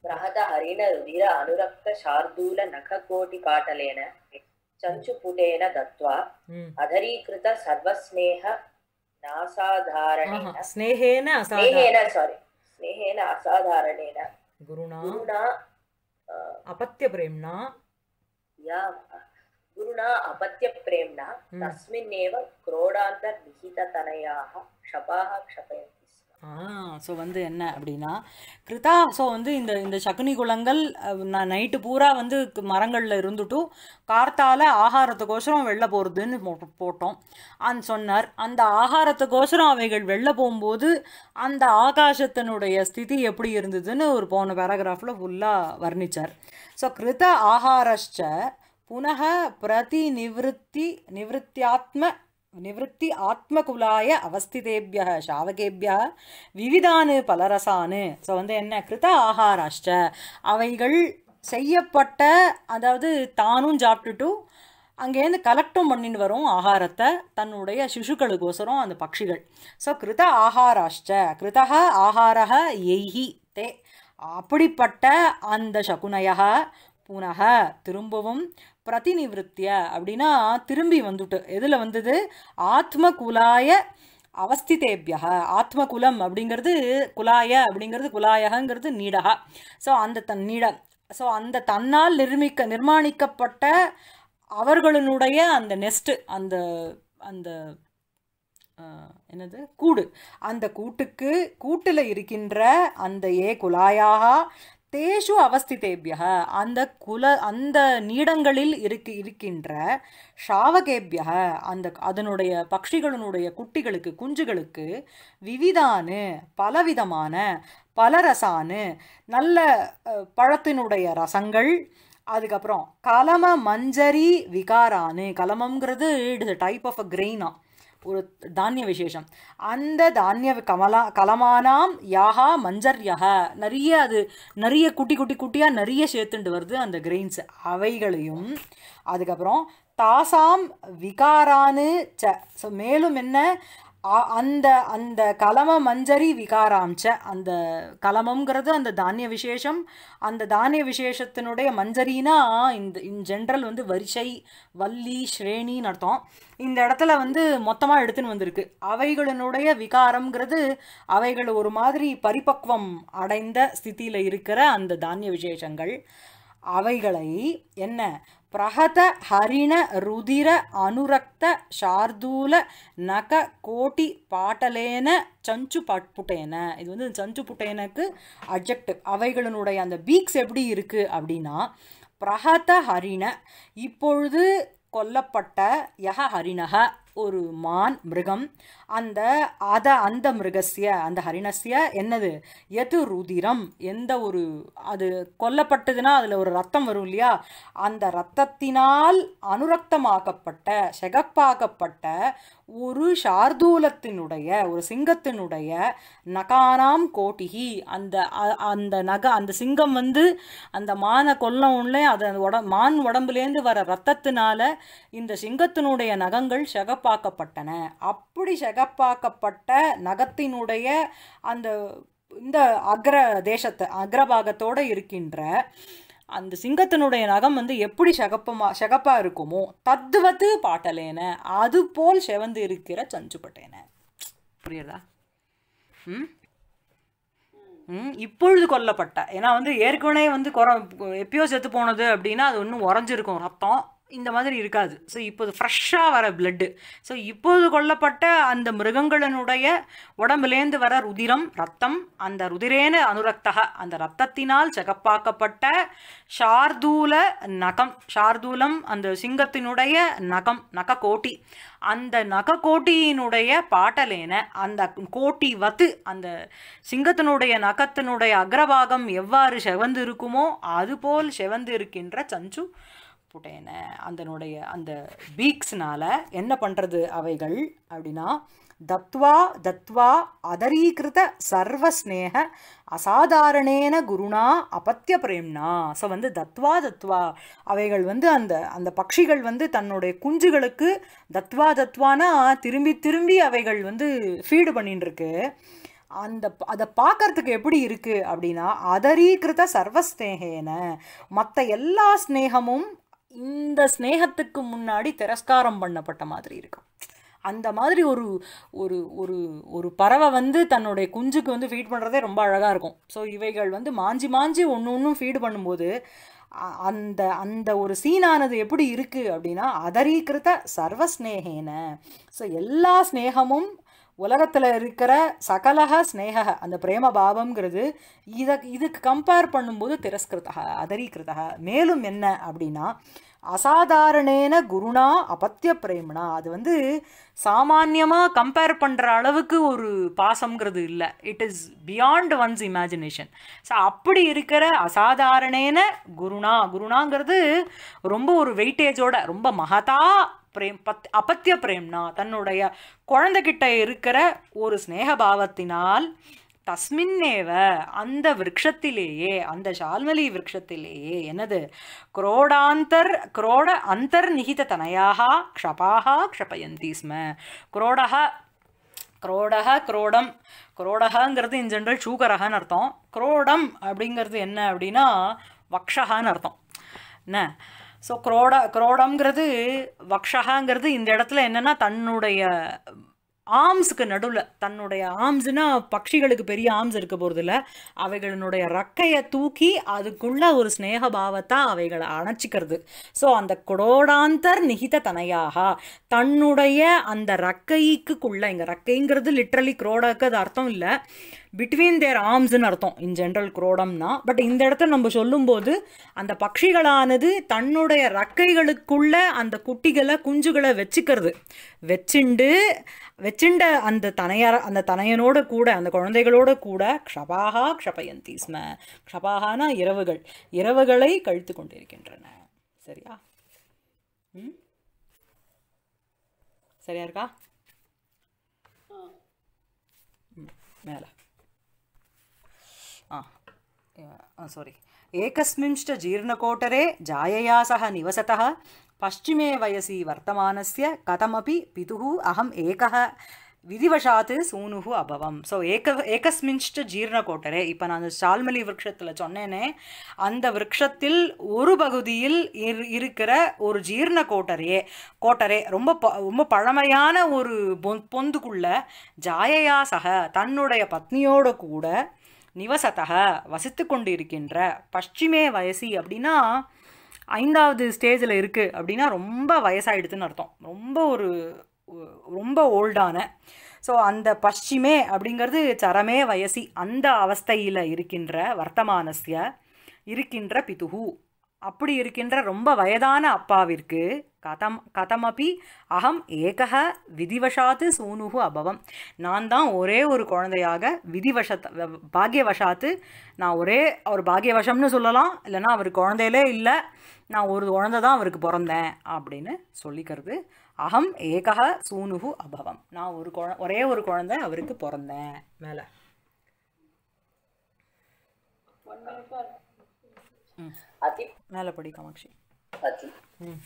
බ්‍රහත හරින රුධිර අනුරක්ත ශාර්දූල නඛ කෝටි පාටලේන චංචු පුටේන දත්වා අධරීකృత සද්වස්නේහ නාසාධාරණේන ස්නේහේන අසාධාරණේන සෝරි ස්නේහේන අසාධාරණේන ගුරුණා ගුරුණා අපත්‍ය ප්‍රේම්ණා යා பிரேம்னா ஏவ अपत्यप्रेम्णा விஹித தனையாக क्षपाः क्षपयन्ति ஸோ வந்து என்ன அப்படின்னா கிருதா ஸோ வந்து இந்த இந்த சகுனி குலங்கள் நான் நைட்டு பூரா வந்து மரங்களில் இருந்துட்டும் கார்த்தால ஆகாரத்துக்கோசரம் வெளில போகிறதுன்னு போட்டோம் அன் சொன்னார் அந்த ஆகாரத்துக்கோசரம் அவைகள் வெளில போகும்போது அந்த ஆகாசத்தினுடைய ஸ்திதி எப்படி இருந்ததுன்னு ஒரு போன பேராகிராஃபில் ஃபுல்லாக வர்ணித்தார் ஸோ கிருத ஆகாரஷ்ட புனக நிவத்தி நிவத்தியாத்ம நிவத்தி ஆத்மகுலாய அவஸ்திதேபிய சாவகேபிய விவிதானு பலரசானு ஸோ வந்து என்ன கிருத ஆகாராஷ்ட அவைகள் செய்யப்பட்ட அதாவது தானும் சாப்பிட்டுட்டும் அங்கேருந்து கலெக்டும் பண்ணின்னு வரும் ஆகாரத்தை தன்னுடைய சிசுக்களுக்கோசரம் அந்த பட்சிகள் ஸோ கிருத ஆகாராஷ்ட கிருதக ஆகாரக எய்ஹி தே அப்படிப்பட்ட அந்த சகுனையா புனக திரும்பவும் பிரதிநிவத்திய அப்படின்னா திரும்பி வந்துட்டு எதில் வந்தது ஆத்ம குலாய அவஸ்திதேபியா ஆத்ம குலம் அப்படிங்கிறது குலாய அப்படிங்கிறது குலாயகங்கிறது நீடகா ஸோ அந்த தன் நீட ஸோ அந்த தன்னால் நிர்மிக்க நிர்மாணிக்கப்பட்ட அவர்களினுடைய அந்த நெஸ்ட்டு அந்த அந்த என்னது கூடு அந்த கூட்டுக்கு கூட்டில் இருக்கின்ற அந்த ஏ குலாயாக தேஷு அவஸ்திதேபிய அந்த குல அந்த நீடங்களில் இருக்கு இருக்கின்ற ஷாவகேபிய அந்த அதனுடைய பக்ஷிகளினுடைய குட்டிகளுக்கு குஞ்சுகளுக்கு விவிதானு பலவிதமான பலரசானு நல்ல பழத்தினுடைய ரசங்கள் அதுக்கப்புறம் கலம மஞ்சரி விகாரானு கலமங்கிறது it is type of a கிரெயினா ஒரு தானிய விசேஷம் அந்த தானிய கமலா கலமானாம் யாகா மஞ்சர்யாக நிறைய அது நிறைய குட்டி குட்டி குட்டியாக நிறைய சேர்த்துண்டு வருது அந்த கிரெயின்ஸ் அவைகளையும் அதுக்கப்புறம் தாசாம் விகாரானு ச ஸோ மேலும் என்ன அந்த அந்த கலம மஞ்சரி விகாராம்ச்ச அந்த கலமங்கிறது அந்த தானிய விசேஷம் அந்த தானிய விசேஷத்தினுடைய மஞ்சரினா இந்த இன் ஜென்ரல் வந்து வரிசை வள்ளி ஸ்ரேணின்னு அர்த்தம் இந்த இடத்துல வந்து மொத்தமாக எடுத்துன்னு வந்திருக்கு அவைகளினுடைய விகாரம்ங்கிறது அவைகள் ஒரு மாதிரி பரிபக்வம் அடைந்த ஸ்திதியில் இருக்கிற அந்த தானிய விசேஷங்கள் அவைகளை என்ன பிரஹத ஹரிண ருதிர அனுரக்த ஷார்தூல நக கோட்டி பாட்டலேன சஞ்சு பட்புட்டேன இது வந்து சஞ்சு புட்டேனுக்கு அப்ஜெக்ட் அவைகளினுடைய அந்த பீக்ஸ் எப்படி இருக்குது அப்படின்னா பிரஹத ஹரிண இப்பொழுது கொல்லப்பட்ட யஹ ஹரிணக ஒரு மான் மிருகம் அந்த அத அந்த மிருகசிய அந்த ஹரிணசிய என்னது எது ருதிரம் எந்த ஒரு அது கொல்லப்பட்டதுன்னா அதில் ஒரு ரத்தம் வரும் இல்லையா அந்த ரத்தத்தினால் அனுரக்தமாக்கப்பட்ட செகப்பாக்கப்பட்ட ஒரு ஷார்தூலத்தினுடைய ஒரு சிங்கத்தினுடைய நகானாம் கோட்டிகி அந்த அந்த நக அந்த சிங்கம் வந்து அந்த மானை கொல்லம் உள்ளே அது அந்த உட மான் உடம்புலேருந்து வர ரத்தத்தினால இந்த சிங்கத்தினுடைய நகங்கள் செகப்பாக்கப்பட்டன அப்படி செக தகப்பாக்கப்பட்ட நகத்தினுடைய அந்த இந்த அக்ர தேசத்தை அக்ரபாகத்தோடு இருக்கின்ற அந்த சிங்கத்தினுடைய நகம் வந்து எப்படி சகப்பமாக சகப்பாக இருக்குமோ தத்துவத்து பாட்டலேன அது போல் செவந்து இருக்கிற சஞ்சுப்பட்டேன புரியுதா ம் இப்பொழுது கொல்லப்பட்ட ஏன்னா வந்து ஏற்கனவே வந்து குற எப்பயோ செத்து போனது அப்படின்னா அது ஒன்றும் உறைஞ்சிருக்கும் ரத்தம் இந்த மாதிரி இருக்காது ஸோ இப்போது ஃப்ரெஷ்ஷாக வர பிளட்டு ஸோ இப்போது கொல்லப்பட்ட அந்த மிருகங்களினுடைய உடம்புலேருந்து வர ருதிரம் ரத்தம் அந்த ருதிரேன அனுரக்தக அந்த ரத்தத்தினால் சகப்பாக்கப்பட்ட ஷார்தூல நகம் ஷார்தூலம் அந்த சிங்கத்தினுடைய நகம் நகக்கோட்டி அந்த நகக்கோட்டியினுடைய பாட்டலேன அந்த கோட்டி வத்து அந்த சிங்கத்தினுடைய நகத்தினுடைய அக்ரபாகம் எவ்வாறு செவந்து இருக்குமோ அதுபோல் செவந்து இருக்கின்ற சஞ்சு புட்டேன அந்தனுடைய அந்த பீக்ஸ்னால் என்ன பண்ணுறது அவைகள் அப்படின்னா தத்வா தத்வா அதரீகிருத சர்வஸ்நேக அசாதாரணேன குருணா அபத்திய பிரேம்னா ஸோ வந்து தத்வா தத்வா அவைகள் வந்து அந்த அந்த பக்ஷிகள் வந்து தன்னுடைய குஞ்சுகளுக்கு தத்வா தத்வானா திரும்பி திரும்பி அவைகள் வந்து ஃபீடு பண்ணிட்டுருக்கு அந்த அதை பார்க்கறதுக்கு எப்படி இருக்குது அப்படின்னா அதரீகிருத சர்வஸ்நேகேன மற்ற எல்லா ஸ்நேகமும் இந்த ஸ்னேகத்துக்கு முன்னாடி திரஸ்காரம் பண்ணப்பட்ட மாதிரி இருக்கும் அந்த மாதிரி ஒரு ஒரு ஒரு ஒரு பறவை வந்து தன்னுடைய குஞ்சுக்கு வந்து ஃபீட் பண்ணுறதே ரொம்ப அழகாக இருக்கும் ஸோ இவைகள் வந்து மாஞ்சி மாஞ்சி ஒன்று ஒன்றும் ஃபீடு பண்ணும்போது அந்த அந்த ஒரு சீனானது எப்படி இருக்குது அப்படின்னா அதரீகிருத்த சர்வஸ்நேகேன ஸோ எல்லா ஸ்னேகமும் உலகத்தில் இருக்கிற சகலக ஸ்னேக அந்த பிரேம பாவம்ங்கிறது இதை இதுக்கு கம்பேர் பண்ணும்போது திரஸ்கிருதா அதரீகிருதா மேலும் என்ன அப்படின்னா அசாதாரணேன குருணா அபத்திய பிரேமனா அது வந்து சாமானியமாக கம்பேர் பண்ணுற அளவுக்கு ஒரு பாசங்கிறது இல்லை it is beyond one's imagination so அப்படி இருக்கிற அசாதாரணேன குருணா குருணாங்கிறது ரொம்ப ஒரு வெயிட்டேஜோட ரொம்ப மகதா பிரேம் பத் அபத்திய பிரேம்னா தன்னுடைய குழந்தைகிட்ட இருக்கிற ஒரு ஸ்னேகபாவத்தினால் தஸ்மின்னேவ அந்த விரக்ஷத்திலேயே அந்த ஷால்மலி விரக்ஷத்திலேயே என்னது குரோடாந்தர் குரோட அந்தர் நிகித தனையாக க்ஷபாக க்ஷபயந்தி ஸ்ம குரோடக குரோடக குரோடம் குரோடகங்கிறது இன் ஜென்ரல் சூகரகன்னு அர்த்தம் குரோடம் அப்படிங்கிறது என்ன அப்படின்னா வக்ஷகான்னு அர்த்தம் என்ன ஸோ குரோட குரோடம்ங்கிறது வக்ஷகாங்கிறது இந்த இடத்துல என்னென்னா தன்னுடைய ஆர்ம்ஸுக்கு நடுவில் தன்னுடைய ஆம்ஸுனால் பக்ஷிகளுக்கு பெரிய ஆம்ஸ் இருக்க போகிறதில்ல அவைகளினுடைய ரக்கையை தூக்கி அதுக்குள்ள ஒரு ஸ்னேக பாவத்தை அவைகளை அணைச்சிக்கிறது ஸோ அந்த குடோடாந்தர் நிகித தனையாக தன்னுடைய அந்த ரக்கைக்குள்ள இங்கே ரக்கைங்கிறது லிட்ரலி குரோடாக்கு அது அர்த்தம் இல்லை பிட்வீன் தேர் ஆர்ம்ஸ்னு அர்த்தம் இன் ஜென்ரல் குரோடம்னா பட் இந்த இடத்த நம்ம சொல்லும்போது அந்த பக்ஷிகளானது தன்னுடைய ரக்கைகளுக்குள்ள அந்த குட்டிகளை குஞ்சுகளை வச்சுக்கிறது வச்சுண்டு வச்சுண்ட அந்த தனையார அந்த தனையனோட கூட அந்த குழந்தைகளோட கூட க்ஷபாகா க்ஷபயந்தி ஸ்ம க்ஷபாகானா இரவுகள் இரவுகளை கழித்து கொண்டிருக்கின்றன சரியா ம் சரியா இருக்கா மேலே सोरि एकस्मिंश्च ஜீர்ணகோட்டரே जायया सह நிவசத்த पश्चिमे வயசி वर्तमानस्य कथमपि पितुः अहम् एकः விதிவசாத்து சூனுகு அபவம் ஸோ ஏக ஜீர்ண ஜீர்ணகோட்டரே இப்போ நான் அந்த சால்மலி விரக்ஷத்தில் சொன்னேனே அந்த விரக்ஷத்தில் ஒரு பகுதியில் இரு இருக்கிற ஒரு ஜீர்ண கோட்டரே கோட்டரே ரொம்ப ப ரொம்ப பழமையான ஒரு பொந்துக்குள்ள ஜாயையா சக தன்னுடைய பத்னியோடு கூட நிவசத வசித்து கொண்டு இருக்கின்ற பஷ்சிமே வயசி அப்படின்னா ஐந்தாவது ஸ்டேஜில் இருக்குது அப்படின்னா ரொம்ப வயசாகிடுதுன்னு அர்த்தம் ரொம்ப ஒரு ரொம்ப ஓல்டான ஸோ அந்த பஷ்சிமே அப்படிங்கிறது சரமே வயசி அந்த அவஸ்தையில் இருக்கின்ற வர்த்தமானஸ்ய இருக்கின்ற பிதுகு அப்படி இருக்கின்ற ரொம்ப வயதான அப்பாவிற்கு கதம் கதமபி அகம் ஏக விதிவசாத்து சூனுகு அபவம் நான் தான் ஒரே ஒரு குழந்தையாக விதிவசத்த பாக்யவசாத்து நான் ஒரே அவர் பாக்யவசம்னு சொல்லலாம் இல்லைனா அவர் குழந்தையிலே இல்லை நான் ஒரு குழந்தை தான் அவருக்கு பிறந்தேன் அப்படின்னு சொல்லிக்கிறது அகம் ஏக சூனுகு அபவம் நான் ஒரு குழ ஒரே ஒரு குழந்தை அவருக்கு பிறந்தேன் மேலே மேலே படி காமாட்சி ம்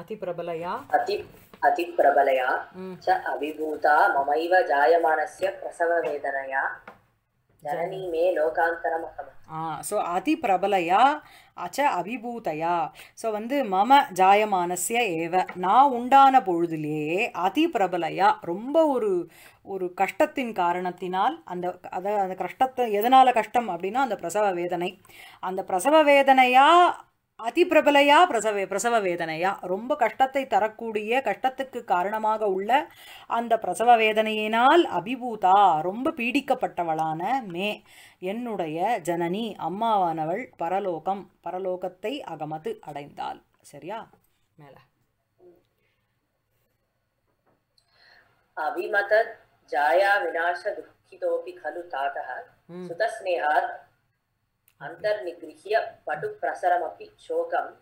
அதிபிரபலையா அதி அதிபிரபலையா ச அபிபூதா ममैव जायमानस्य प्रसववेदनया ஜனனி மே லோகாந்தரம் ஸோ அதி பிரபலையா அச்ச அபிபூதையா ஸோ வந்து மம ஜாயமானசிய ஏவ நான் உண்டான பொழுதிலேயே அதி பிரபலையா ரொம்ப ஒரு ஒரு கஷ்டத்தின் காரணத்தினால் அந்த அதை அந்த கஷ்டத்தை எதனால் கஷ்டம் அப்படின்னா அந்த பிரசவ வேதனை அந்த பிரசவ வேதனையாக அதிபிரபலையா பிரசவ பிரசவ வேதனையா ரொம்ப கஷ்டத்தை தரக்கூடிய கஷ்டத்துக்கு காரணமாக உள்ள அந்த பிரசவ வேதனையினால் அபிபூதா ரொம்ப பீடிக்கப்பட்டவளான மே என்னுடைய ஜனனி அம்மாவானவள் பரலோகம் பரலோகத்தை அகமது அடைந்தாள் சரியா மேல அபிமத ஜாயா விநாச துக்கிதோபி கலு தாதா சுதஸ்னேகாத் अन्तर्निगृह्य पटुप्रसरमपि शोकम्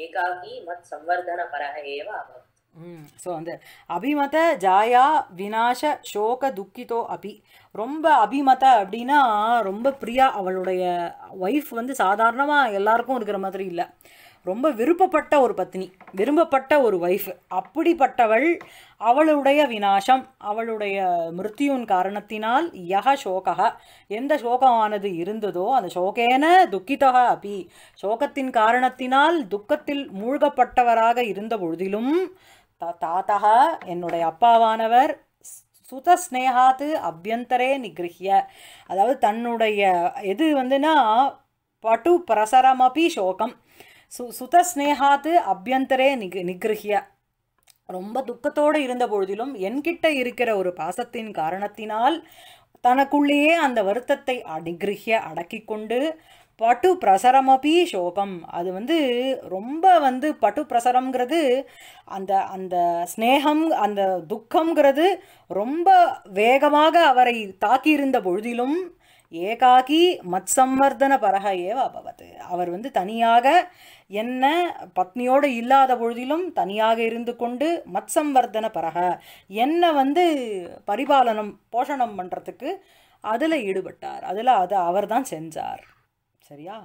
ஏகாகி मत्संवर्धनपरः एव अभवत् ஸோ அந்த அபிமத ஜாயா வினாச சோக துக்கிதோ அபி ரொம்ப அபிமத அப்படின்னா ரொம்ப பிரியா அவளுடைய ஒய்ஃப் வந்து சாதாரணமாக எல்லாருக்கும் இருக்கிற மாதிரி இல்லை ரொம்ப விருப்பப்பட்ட ஒரு பத்னி விரும்பப்பட்ட ஒரு ஒய்ஃப் அப்படிப்பட்டவள் அவளுடைய வினாசம் அவளுடைய மிருத்தியுன் காரணத்தினால் யக சோகா எந்த சோகமானது இருந்ததோ அந்த சோகேன துக்கிதக அபி சோகத்தின் காரணத்தினால் துக்கத்தில் மூழ்கப்பட்டவராக இருந்த பொழுதிலும் தாத்தா என்னுடைய அப்பாவானவர் சுத ஸ்னேகாத்து அபியந்தரே நிகிரகிய அதாவது தன்னுடைய எது வந்துன்னா பட்டு பிரசரமபி சோகம் சு சுதஸ்நேகாத்து அபியந்தரே நிக நிகிருகிய ரொம்ப துக்கத்தோடு இருந்த பொழுதிலும் என்கிட்ட இருக்கிற ஒரு பாசத்தின் காரணத்தினால் தனக்குள்ளேயே அந்த வருத்தத்தை நிகிருகிய அடக்கி கொண்டு பட்டு பிரசரமபி சோகம் அது வந்து ரொம்ப வந்து பட்டு பிரசரம்ங்கிறது அந்த அந்த ஸ்னேகம் அந்த துக்கம்ங்கிறது ரொம்ப வேகமாக அவரை தாக்கியிருந்த பொழுதிலும் ஏகாகி மத்சம்வர்தன பரக ஏவ அபவத் அவர் வந்து தனியாக என்ன பத்னியோடு இல்லாத பொழுதிலும் தனியாக இருந்து கொண்டு மத்சம்வர்தன பரக என்னை வந்து பரிபாலனம் போஷணம் பண்ணுறதுக்கு அதில் ஈடுபட்டார் அதில் அதை அவர் தான் செஞ்சார் சரியா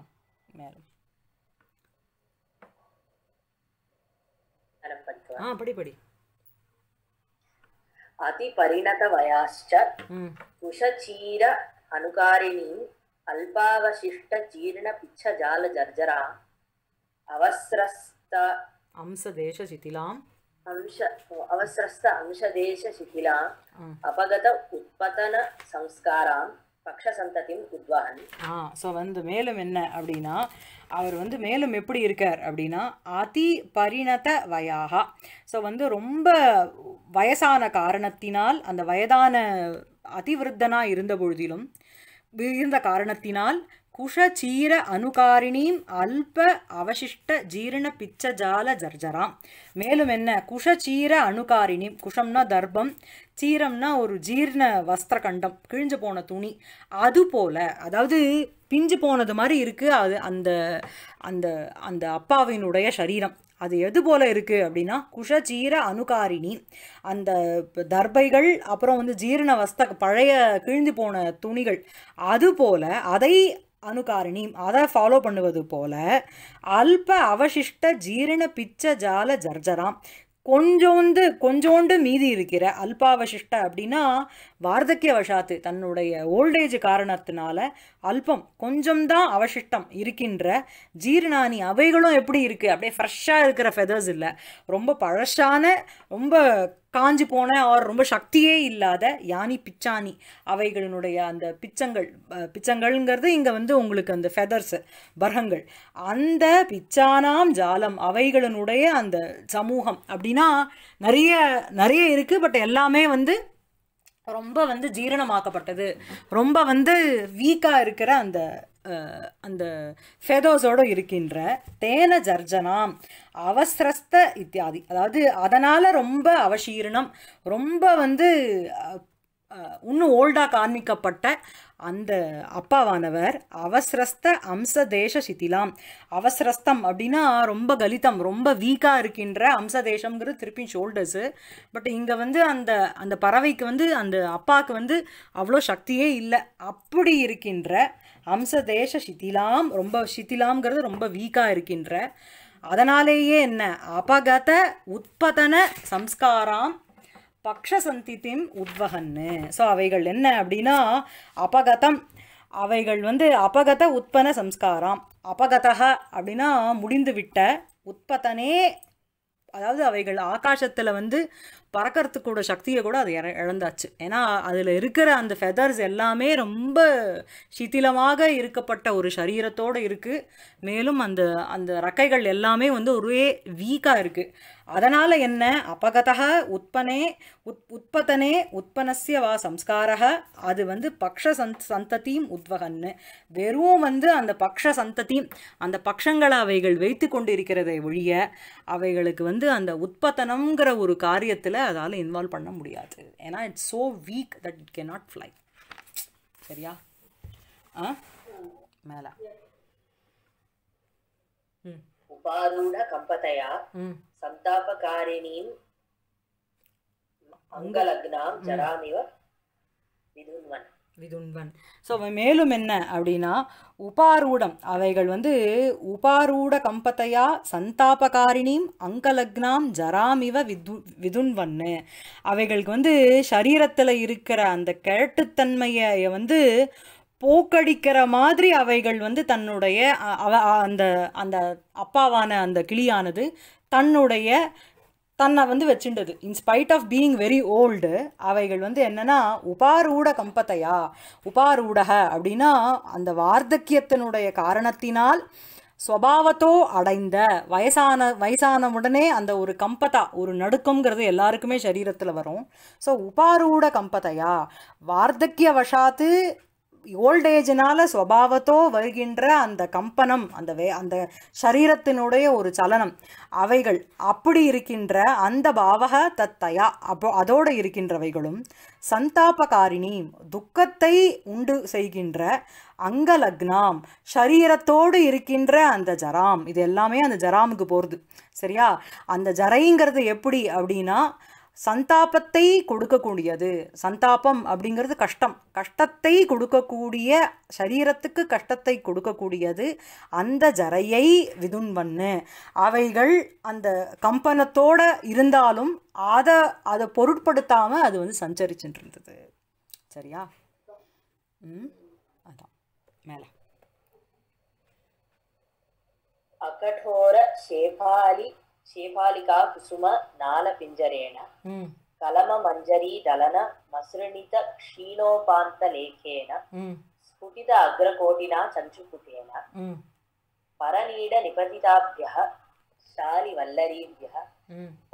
மேலும் ஆ படி படி அதிபரிணத குஷச்சீர அனுகாரிணி அல்பாவசிஷ்ட ஜீர்ண பிச்ச ஜால ஜர்ஜரா అవస్రస్త అంశదేశ శిథిలాం అంశ అవస్రస్త అంశదేశ శిథిలాం అపగత ఉత్పతన సంస్కారాం பக்ஷ சந்ததியும் உத்வாகன் ஆ ஸோ வந்து மேலும் என்ன அப்படின்னா அவர் வந்து மேலும் எப்படி இருக்கார் அப்படின்னா அதி பரிணத வயாகா ஸோ வந்து ரொம்ப வயசான காரணத்தினால் அந்த வயதான அதிவிருத்தனாக இருந்த பொழுதிலும் இருந்த காரணத்தினால் குஷசீர அனுகாரிணீம் அல்ப அவசிஷ்ட ஜீரண பிச்சஜால ஜர்ஜராம் மேலும் என்ன குஷசீர அணுகாரிணிம் குஷம்னா தர்பம் சீரம்னா ஒரு ஜீர்ண வஸ்திர கண்டம் கிழிஞ்சு போன துணி அது போல அதாவது பிஞ்சு போனது மாதிரி இருக்குது அது அந்த அந்த அந்த அப்பாவினுடைய சரீரம் அது எது போல இருக்குது அப்படின்னா குஷஜீர அனுகாரிணி அந்த தர்பைகள் அப்புறம் வந்து ஜீரண வஸ்த பழைய கிழிந்து போன துணிகள் அது போல அதை அணுகாரிணி அதை ஃபாலோ பண்ணுவது போல அல்ப அவசிஷ்ட ஜீரண பிச்ச ஜால ஜர்ஜராம் கொஞ்சோண்டு கொஞ்சோண்டு மீதி இருக்கிற அல்பாவசிஷ்ட அப்படின்னா வார்த்தக்கிய வசாத்து தன்னுடைய ஓல்டேஜ் காரணத்தினால அல்பம் கொஞ்சம்தான் அவசிஷ்டம் இருக்கின்ற ஜீரணானி அவைகளும் எப்படி இருக்குது அப்படியே ஃப்ரெஷ்ஷாக இருக்கிற ஃபெதர்ஸ் இல்லை ரொம்ப பழசான ரொம்ப காஞ்சி போன ஆர் ரொம்ப சக்தியே இல்லாத யானி பிச்சானி அவைகளினுடைய அந்த பிச்சங்கள் பிச்சங்கள்ங்கிறது இங்கே வந்து உங்களுக்கு அந்த ஃபெதர்ஸ் பர்ஹங்கள் அந்த பிச்சானாம் ஜாலம் அவைகளினுடைய அந்த சமூகம் அப்படின்னா நிறைய நிறைய இருக்குது பட் எல்லாமே வந்து ரொம்ப வந்து ஜீரணமாக்கப்பட்டது ரொம்ப வந்து வீக்காக இருக்கிற அந்த அந்த ஃபெதோஸோடு இருக்கின்ற தேன ஜர்ஜனாம் அவசரஸ்த இத்தியாதி அதாவது அதனால் ரொம்ப அவசீரணம் ரொம்ப வந்து இன்னும் ஓல்டாக காண்பிக்கப்பட்ட அந்த அப்பாவானவர் அவசரஸ்த அம்ச தேச சித்திலாம் அவசரஸ்தம் அப்படின்னா ரொம்ப கலிதம் ரொம்ப வீக்காக இருக்கின்ற அம்ச தேசம்ங்கிறது திருப்பி ஷோல்டர்ஸு பட் இங்கே வந்து அந்த அந்த பறவைக்கு வந்து அந்த அப்பாவுக்கு வந்து அவ்வளோ சக்தியே இல்லை அப்படி இருக்கின்ற அம்ச தேச சிதிலாம் ரொம்ப சிதிலாம்ங்கிறது ரொம்ப வீக்காக இருக்கின்ற அதனாலேயே என்ன அபகத உற்பதன சம்ஸ்காராம் பக்ஷசந்தித்தின் உத்வகன்னு ஸோ அவைகள் என்ன அப்படின்னா அபகதம் அவைகள் வந்து அபகத உற்பன சம்ஸ்காரம் அபகதா அப்படின்னா முடிந்துவிட்ட உற்பத்தனே அதாவது அவைகள் ஆகாசத்தில் வந்து பறக்கிறதுக்கூட சக்தியை கூட அது இழந்தாச்சு ஏன்னா அதில் இருக்கிற அந்த ஃபெதர்ஸ் எல்லாமே ரொம்ப சிதிலமாக இருக்கப்பட்ட ஒரு சரீரத்தோடு இருக்குது மேலும் அந்த அந்த ரக்கைகள் எல்லாமே வந்து ஒரே வீக்காக இருக்குது அதனால் என்ன அபகதா உற்பனே உத் உற்பத்தனே உற்பனசிய வா சம்ஸ்காரக அது வந்து பக்ஷ சந்த் சந்ததியும் உத்வகன்னு வெறும் வந்து அந்த பக்ஷ சந்ததியும் அந்த பக்ஷங்களை அவைகள் வைத்து கொண்டிருக்கிறதை ஒழிய அவைகளுக்கு வந்து அந்த உற்பத்தனங்கிற ஒரு காரியத்தில் அதால் இன்வால்வ் பண்ண முடியாது ஏன்னா it's so weak that it can not fly சரியா ஆ மேலே ம் சந்தாபகாரிணீம் அங்கலக்னாம் ஜராமிவ விதுன்வன் விதுன்வன் ஸோ மேலும் என்ன அப்படின்னா உபாரூடம் அவைகள் வந்து உபாரூட கம்பத்தையா சந்தாபகாரிணியும் அங்கலக்னாம் ஜராமிவ விது விதுன்வன்னு அவைகளுக்கு வந்து சரீரத்தில் இருக்கிற அந்த கிழட்டுத்தன்மையை வந்து போக்கடிக்கிற மாதிரி அவைகள் வந்து தன்னுடைய அவ அந்த அந்த அப்பாவான அந்த கிளியானது தன்னுடைய தன்னை வந்து வச்சுண்டது in spite of being very old அவைகள் வந்து என்னென்னா உபாரூட கம்பத்தையா உபாரூடக அப்படின்னா அந்த வார்த்தக்கியத்தினுடைய காரணத்தினால் ஸ்வபாவத்தோ அடைந்த வயசான வயசான உடனே அந்த ஒரு கம்பதா ஒரு நடுக்கம்ங்கிறது எல்லாருக்குமே சரீரத்தில் வரும் ஸோ உபாரூட கம்பதையா வார்த்தக்கிய வசாத்து ஓல்டேஜினால் சுவாவத்தோ வருகின்ற அந்த கம்பனம் அந்த வே அந்த சரீரத்தினுடைய ஒரு சலனம் அவைகள் அப்படி இருக்கின்ற அந்த பாவக தத்தயா அப்போ அதோடு இருக்கின்றவைகளும் சந்தாபகாரிணி துக்கத்தை உண்டு செய்கின்ற லக்னாம் ஷரீரத்தோடு இருக்கின்ற அந்த ஜராம் இது எல்லாமே அந்த ஜராமுக்கு போகிறது சரியா அந்த ஜரைங்கிறது எப்படி அப்படின்னா சந்தாபத்தை கொடுக்கக்கூடியது சந்தாபம் அப்படிங்கிறது கஷ்டம் கஷ்டத்தை கொடுக்கக்கூடிய சரீரத்துக்கு கஷ்டத்தை கொடுக்கக்கூடியது அந்த ஜரையை பண்ணு அவைகள் அந்த கம்பனத்தோட இருந்தாலும் அதை அதை பொருட்படுத்தாமல் அது வந்து சஞ்சரிச்சுருந்தது சரியா ம் அதான் மேலே அகடோர சேபாலி క్షేమాలికా కుసుమ నాన పింజరేణ కలమ మంజరీ దళన మసృణిత క్షీణోపాంత లేఖేన స్ఫుటిత అగ్రకోటినా చంచుపుటేన పరనీడ నిపతితాభ్య శాలివల్లరీభ్య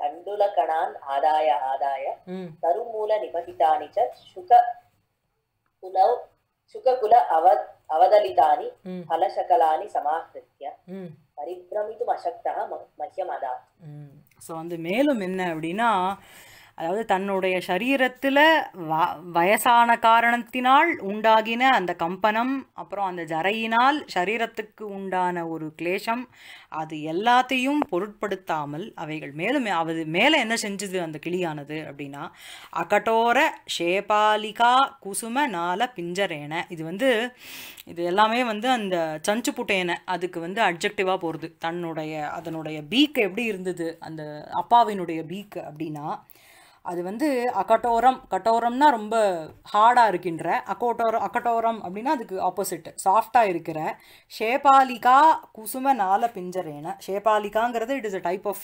తండుల కణాన్ ఆదాయ ఆదాయ తరుమూల నిపతితాని చ శుక కులౌ శుకకుల అవ అవదలితాని ఫలశకలాని సమాహృత్య பரிபிரமிக்கும் அசக்தா மகியமாதா ஸோ வந்து மேலும் என்ன அப்படின்னா அதாவது தன்னுடைய சரீரத்தில் வ வயசான காரணத்தினால் உண்டாகின அந்த கம்பனம் அப்புறம் அந்த ஜரையினால் சரீரத்துக்கு உண்டான ஒரு கிளேஷம் அது எல்லாத்தையும் பொருட்படுத்தாமல் அவைகள் மேலும் அது மேலே என்ன செஞ்சது அந்த கிளியானது அப்படின்னா அகட்டோர ஷேபாலிகா குசும நால பிஞ்சரேன இது வந்து இது எல்லாமே வந்து அந்த சஞ்சு புட்டேன அதுக்கு வந்து அப்ஜெக்டிவாக போகிறது தன்னுடைய அதனுடைய பீக் எப்படி இருந்தது அந்த அப்பாவினுடைய பீக் அப்படின்னா அது வந்து அகட்டோரம் கட்டோரம்னா ரொம்ப ஹார்டாக இருக்கின்ற அக்கோட்டோரம் அக்கட்டோரம் அப்படின்னா அதுக்கு ஆப்போசிட் சாஃப்டாக இருக்கிற ஷேபாலிகா குசும நால பிஞ்சரேன ஷேபாலிகாங்கிறது it is a type of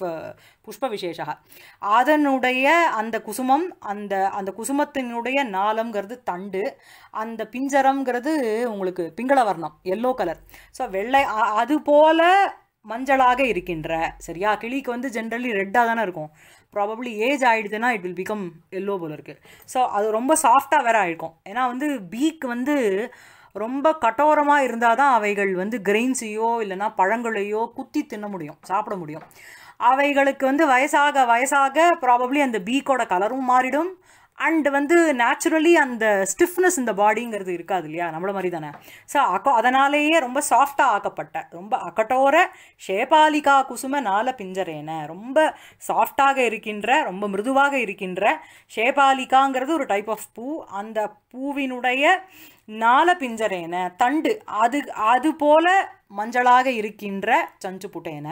புஷ்ப விசேஷா அதனுடைய அந்த குசுமம் அந்த அந்த குசுமத்தினுடைய நாளம்ங்கிறது தண்டு அந்த பிஞ்சரம்ங்கிறது உங்களுக்கு பிங்கள வர்ணம் எல்லோ கலர் ஸோ வெள்ளை அது போல மஞ்சளாக இருக்கின்ற சரியா கிளிக்கு வந்து ஜென்ரலி ரெட்டாக தானே இருக்கும் ப்ராபப்ளி ஏஜ் ஆகிடுதுன்னா இட் வில் பிகம் எல்லோ போல் இருக்குது ஸோ அது ரொம்ப சாஃப்டாக வேறு ஆகிருக்கும் ஏன்னா வந்து பீக் வந்து ரொம்ப கட்டோரமாக இருந்தால் தான் அவைகள் வந்து கிரெயின்ஸையோ இல்லைனா பழங்களையோ குத்தி தின்ன முடியும் சாப்பிட முடியும் அவைகளுக்கு வந்து வயசாக வயசாக ப்ராபப்ளி அந்த பீக்கோட கலரும் மாறிடும் அண்டு வந்து நேச்சுரலி அந்த ஸ்டிஃப்னஸ் இந்த பாடிங்கிறது இருக்காது இல்லையா நம்மள மாதிரி தானே ஸோ அக்கோ அதனாலேயே ரொம்ப சாஃப்டாக ஆக்கப்பட்ட ரொம்ப அகட்டோர ஷேபாலிகா குசும நால பிஞ்சரேன ரொம்ப சாஃப்டாக இருக்கின்ற ரொம்ப மிருதுவாக இருக்கின்ற ஷேபாலிகாங்கிறது ஒரு டைப் ஆஃப் பூ அந்த பூவினுடைய நால பிஞ்சரேன தண்டு அது அது போல மஞ்சளாக இருக்கின்ற சஞ்சு புட்டேன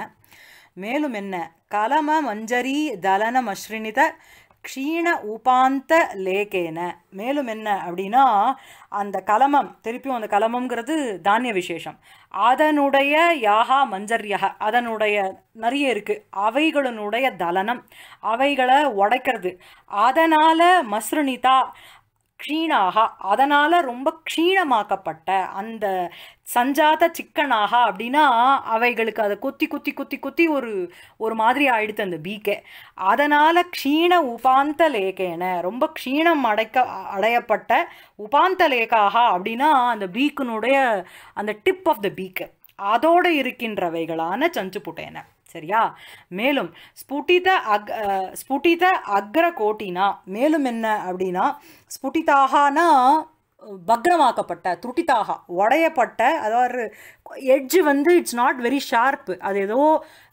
மேலும் என்ன கலம மஞ்சரி தலன மஸ்ரினித க்ஷீண உபாந்த லேகேன மேலும் என்ன அப்படின்னா அந்த கலமம் திருப்பியும் அந்த கலமம்ங்கிறது தானிய விசேஷம் அதனுடைய யாகா மஞ்சர்யா அதனுடைய நிறைய இருக்குது அவைகளினுடைய தலனம் அவைகளை உடைக்கிறது அதனால் மஸ்ருனிதா க்ஷீணாக அதனால் ரொம்ப க்ஷீணமாக்கப்பட்ட அந்த சஞ்சாத சிக்கனாக அப்படின்னா அவைகளுக்கு அதை கொத்தி கொத்தி கொத்தி கொத்தி ஒரு ஒரு மாதிரி ஆயிடுத்து அந்த பீக்கே அதனால் க்ஷீண உபாந்த லேகேன ரொம்ப க்ஷீணம் அடைக்க அடையப்பட்ட உபாந்த லேகாக அப்படின்னா அந்த பீக்கினுடைய அந்த டிப் ஆஃப் த பீக்கு அதோடு இருக்கின்றவைகளான சஞ்சு புட்டேன சரியா மேலும் ஸ்புட்டித அக் ஸ்புட்டித அக்ர கோட்டினா மேலும் என்ன அப்படின்னா ஸ்புட்டிதாகனா பக்ரமாக்கப்பட்ட துட்டிதாக உடையப்பட்ட அதாவது எட்ஜு வந்து இட்ஸ் நாட் வெரி ஷார்ப்பு அது ஏதோ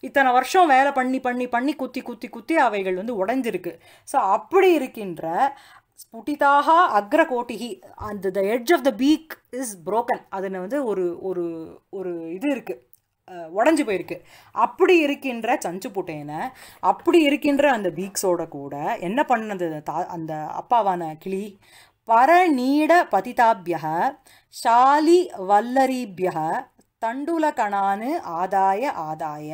இத்தனை வருஷம் வேலை பண்ணி பண்ணி பண்ணி குத்தி குத்தி குத்தி அவைகள் வந்து உடைஞ்சிருக்கு ஸோ அப்படி இருக்கின்ற ஸ்புட்டிதாக கோட்டிகி அந்த the edge of the beak is broken அதில் வந்து ஒரு ஒரு ஒரு இது இருக்குது உடஞ்சி போயிருக்கு அப்படி இருக்கின்ற சஞ்சு சஞ்சுப்புட்டேனை அப்படி இருக்கின்ற அந்த பீக்ஸோட கூட என்ன பண்ணது தா அந்த அப்பாவான கிளி பரநீட பதிதாபியக ஷாலி வல்லரிபியக தண்டுலகணானு ஆதாய ஆதாய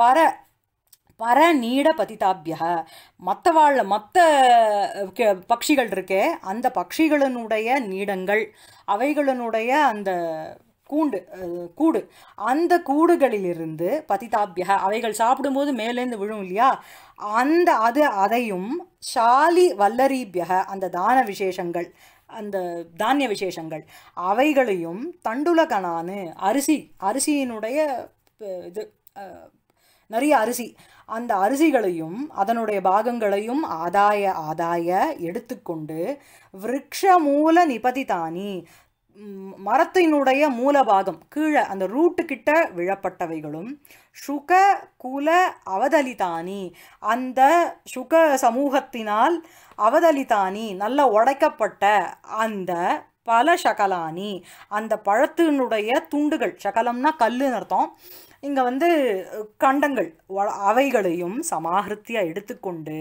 பர பர நீட பதிதாபிய மற்றவாழ் மற்ற பட்சிகள் இருக்கே அந்த பட்சிகளினுடைய நீடங்கள் அவைகளினுடைய அந்த கூண்டு கூடு அந்த கூடுகளிலிருந்து பதிதாபிய அவைகள் சாப்பிடும்போது மேலேருந்து விழும் இல்லையா அந்த அது அதையும் ஷாலி வல்லரீபியக அந்த தான விசேஷங்கள் அந்த தானிய விசேஷங்கள் அவைகளையும் தண்டுலகனானு அரிசி அரிசியினுடைய இது நிறைய அரிசி அந்த அரிசிகளையும் அதனுடைய பாகங்களையும் ஆதாய ஆதாய எடுத்துக்கொண்டு விரக்ஷ மூல நிபதிதானி மரத்தினுடைய மூலபாகம் கீழே அந்த ரூட்டு கிட்ட விழப்பட்டவைகளும் சுக குல அவதலிதானி அந்த சுக சமூகத்தினால் அவதலிதானி நல்ல உடைக்கப்பட்ட அந்த பல சகலானி அந்த பழத்தினுடைய துண்டுகள் சகலம்னா கல்லுன்னு அர்த்தம் இங்கே வந்து கண்டங்கள் அவைகளையும் சமாகிருத்தியாக எடுத்துக்கொண்டு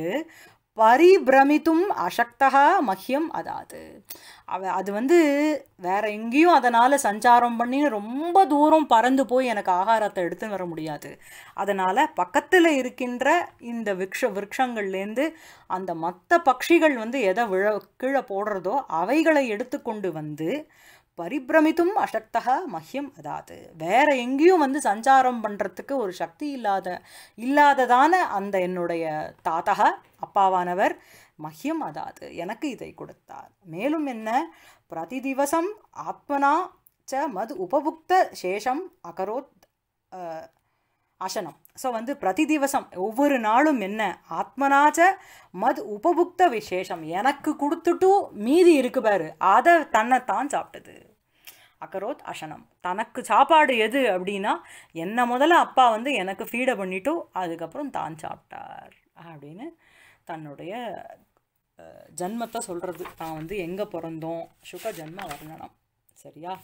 பரிபிரமித்தும் அசக்தகா மகியம் அதாது அவ அது வந்து வேற எங்கேயும் அதனால் சஞ்சாரம் பண்ணி ரொம்ப தூரம் பறந்து போய் எனக்கு ஆகாரத்தை எடுத்து வர முடியாது அதனால் பக்கத்தில் இருக்கின்ற இந்த விக்ஷ விரக்ஷங்கள்லேருந்து அந்த மற்ற பட்சிகள் வந்து எதை விழ கீழே போடுறதோ அவைகளை எடுத்துக்கொண்டு வந்து பரிபிரமித்தும் அசக்தக மஹ்யம் அதாவது வேற எங்கேயும் வந்து சஞ்சாரம் பண்ணுறதுக்கு ஒரு சக்தி இல்லாத இல்லாததான அந்த என்னுடைய தாத்தக அப்பாவானவர் மஹ்யம் அதாவது எனக்கு இதை கொடுத்தார் மேலும் என்ன பிரதி திவசம் ஆத்மனா ச மது உபபுக்த சேஷம் அகரோத் அசனம் ஸோ வந்து பிரதி திவசம் ஒவ்வொரு நாளும் என்ன ஆத்மனாச்ச மது உபபுக்த விசேஷம் எனக்கு கொடுத்துட்டு மீதி இருக்கு பாரு அதை தன்னைத்தான் சாப்பிட்டது அக்கரோத் அசனம் தனக்கு சாப்பாடு எது அப்படின்னா என்ன முதல்ல அப்பா வந்து எனக்கு ஃபீடை பண்ணிவிட்டு அதுக்கப்புறம் தான் சாப்பிட்டார் அப்படின்னு தன்னுடைய ஜன்மத்தை சொல்கிறது தான் வந்து எங்கே பிறந்தோம் சுக ஜன்ம வர்ணனம் சரியா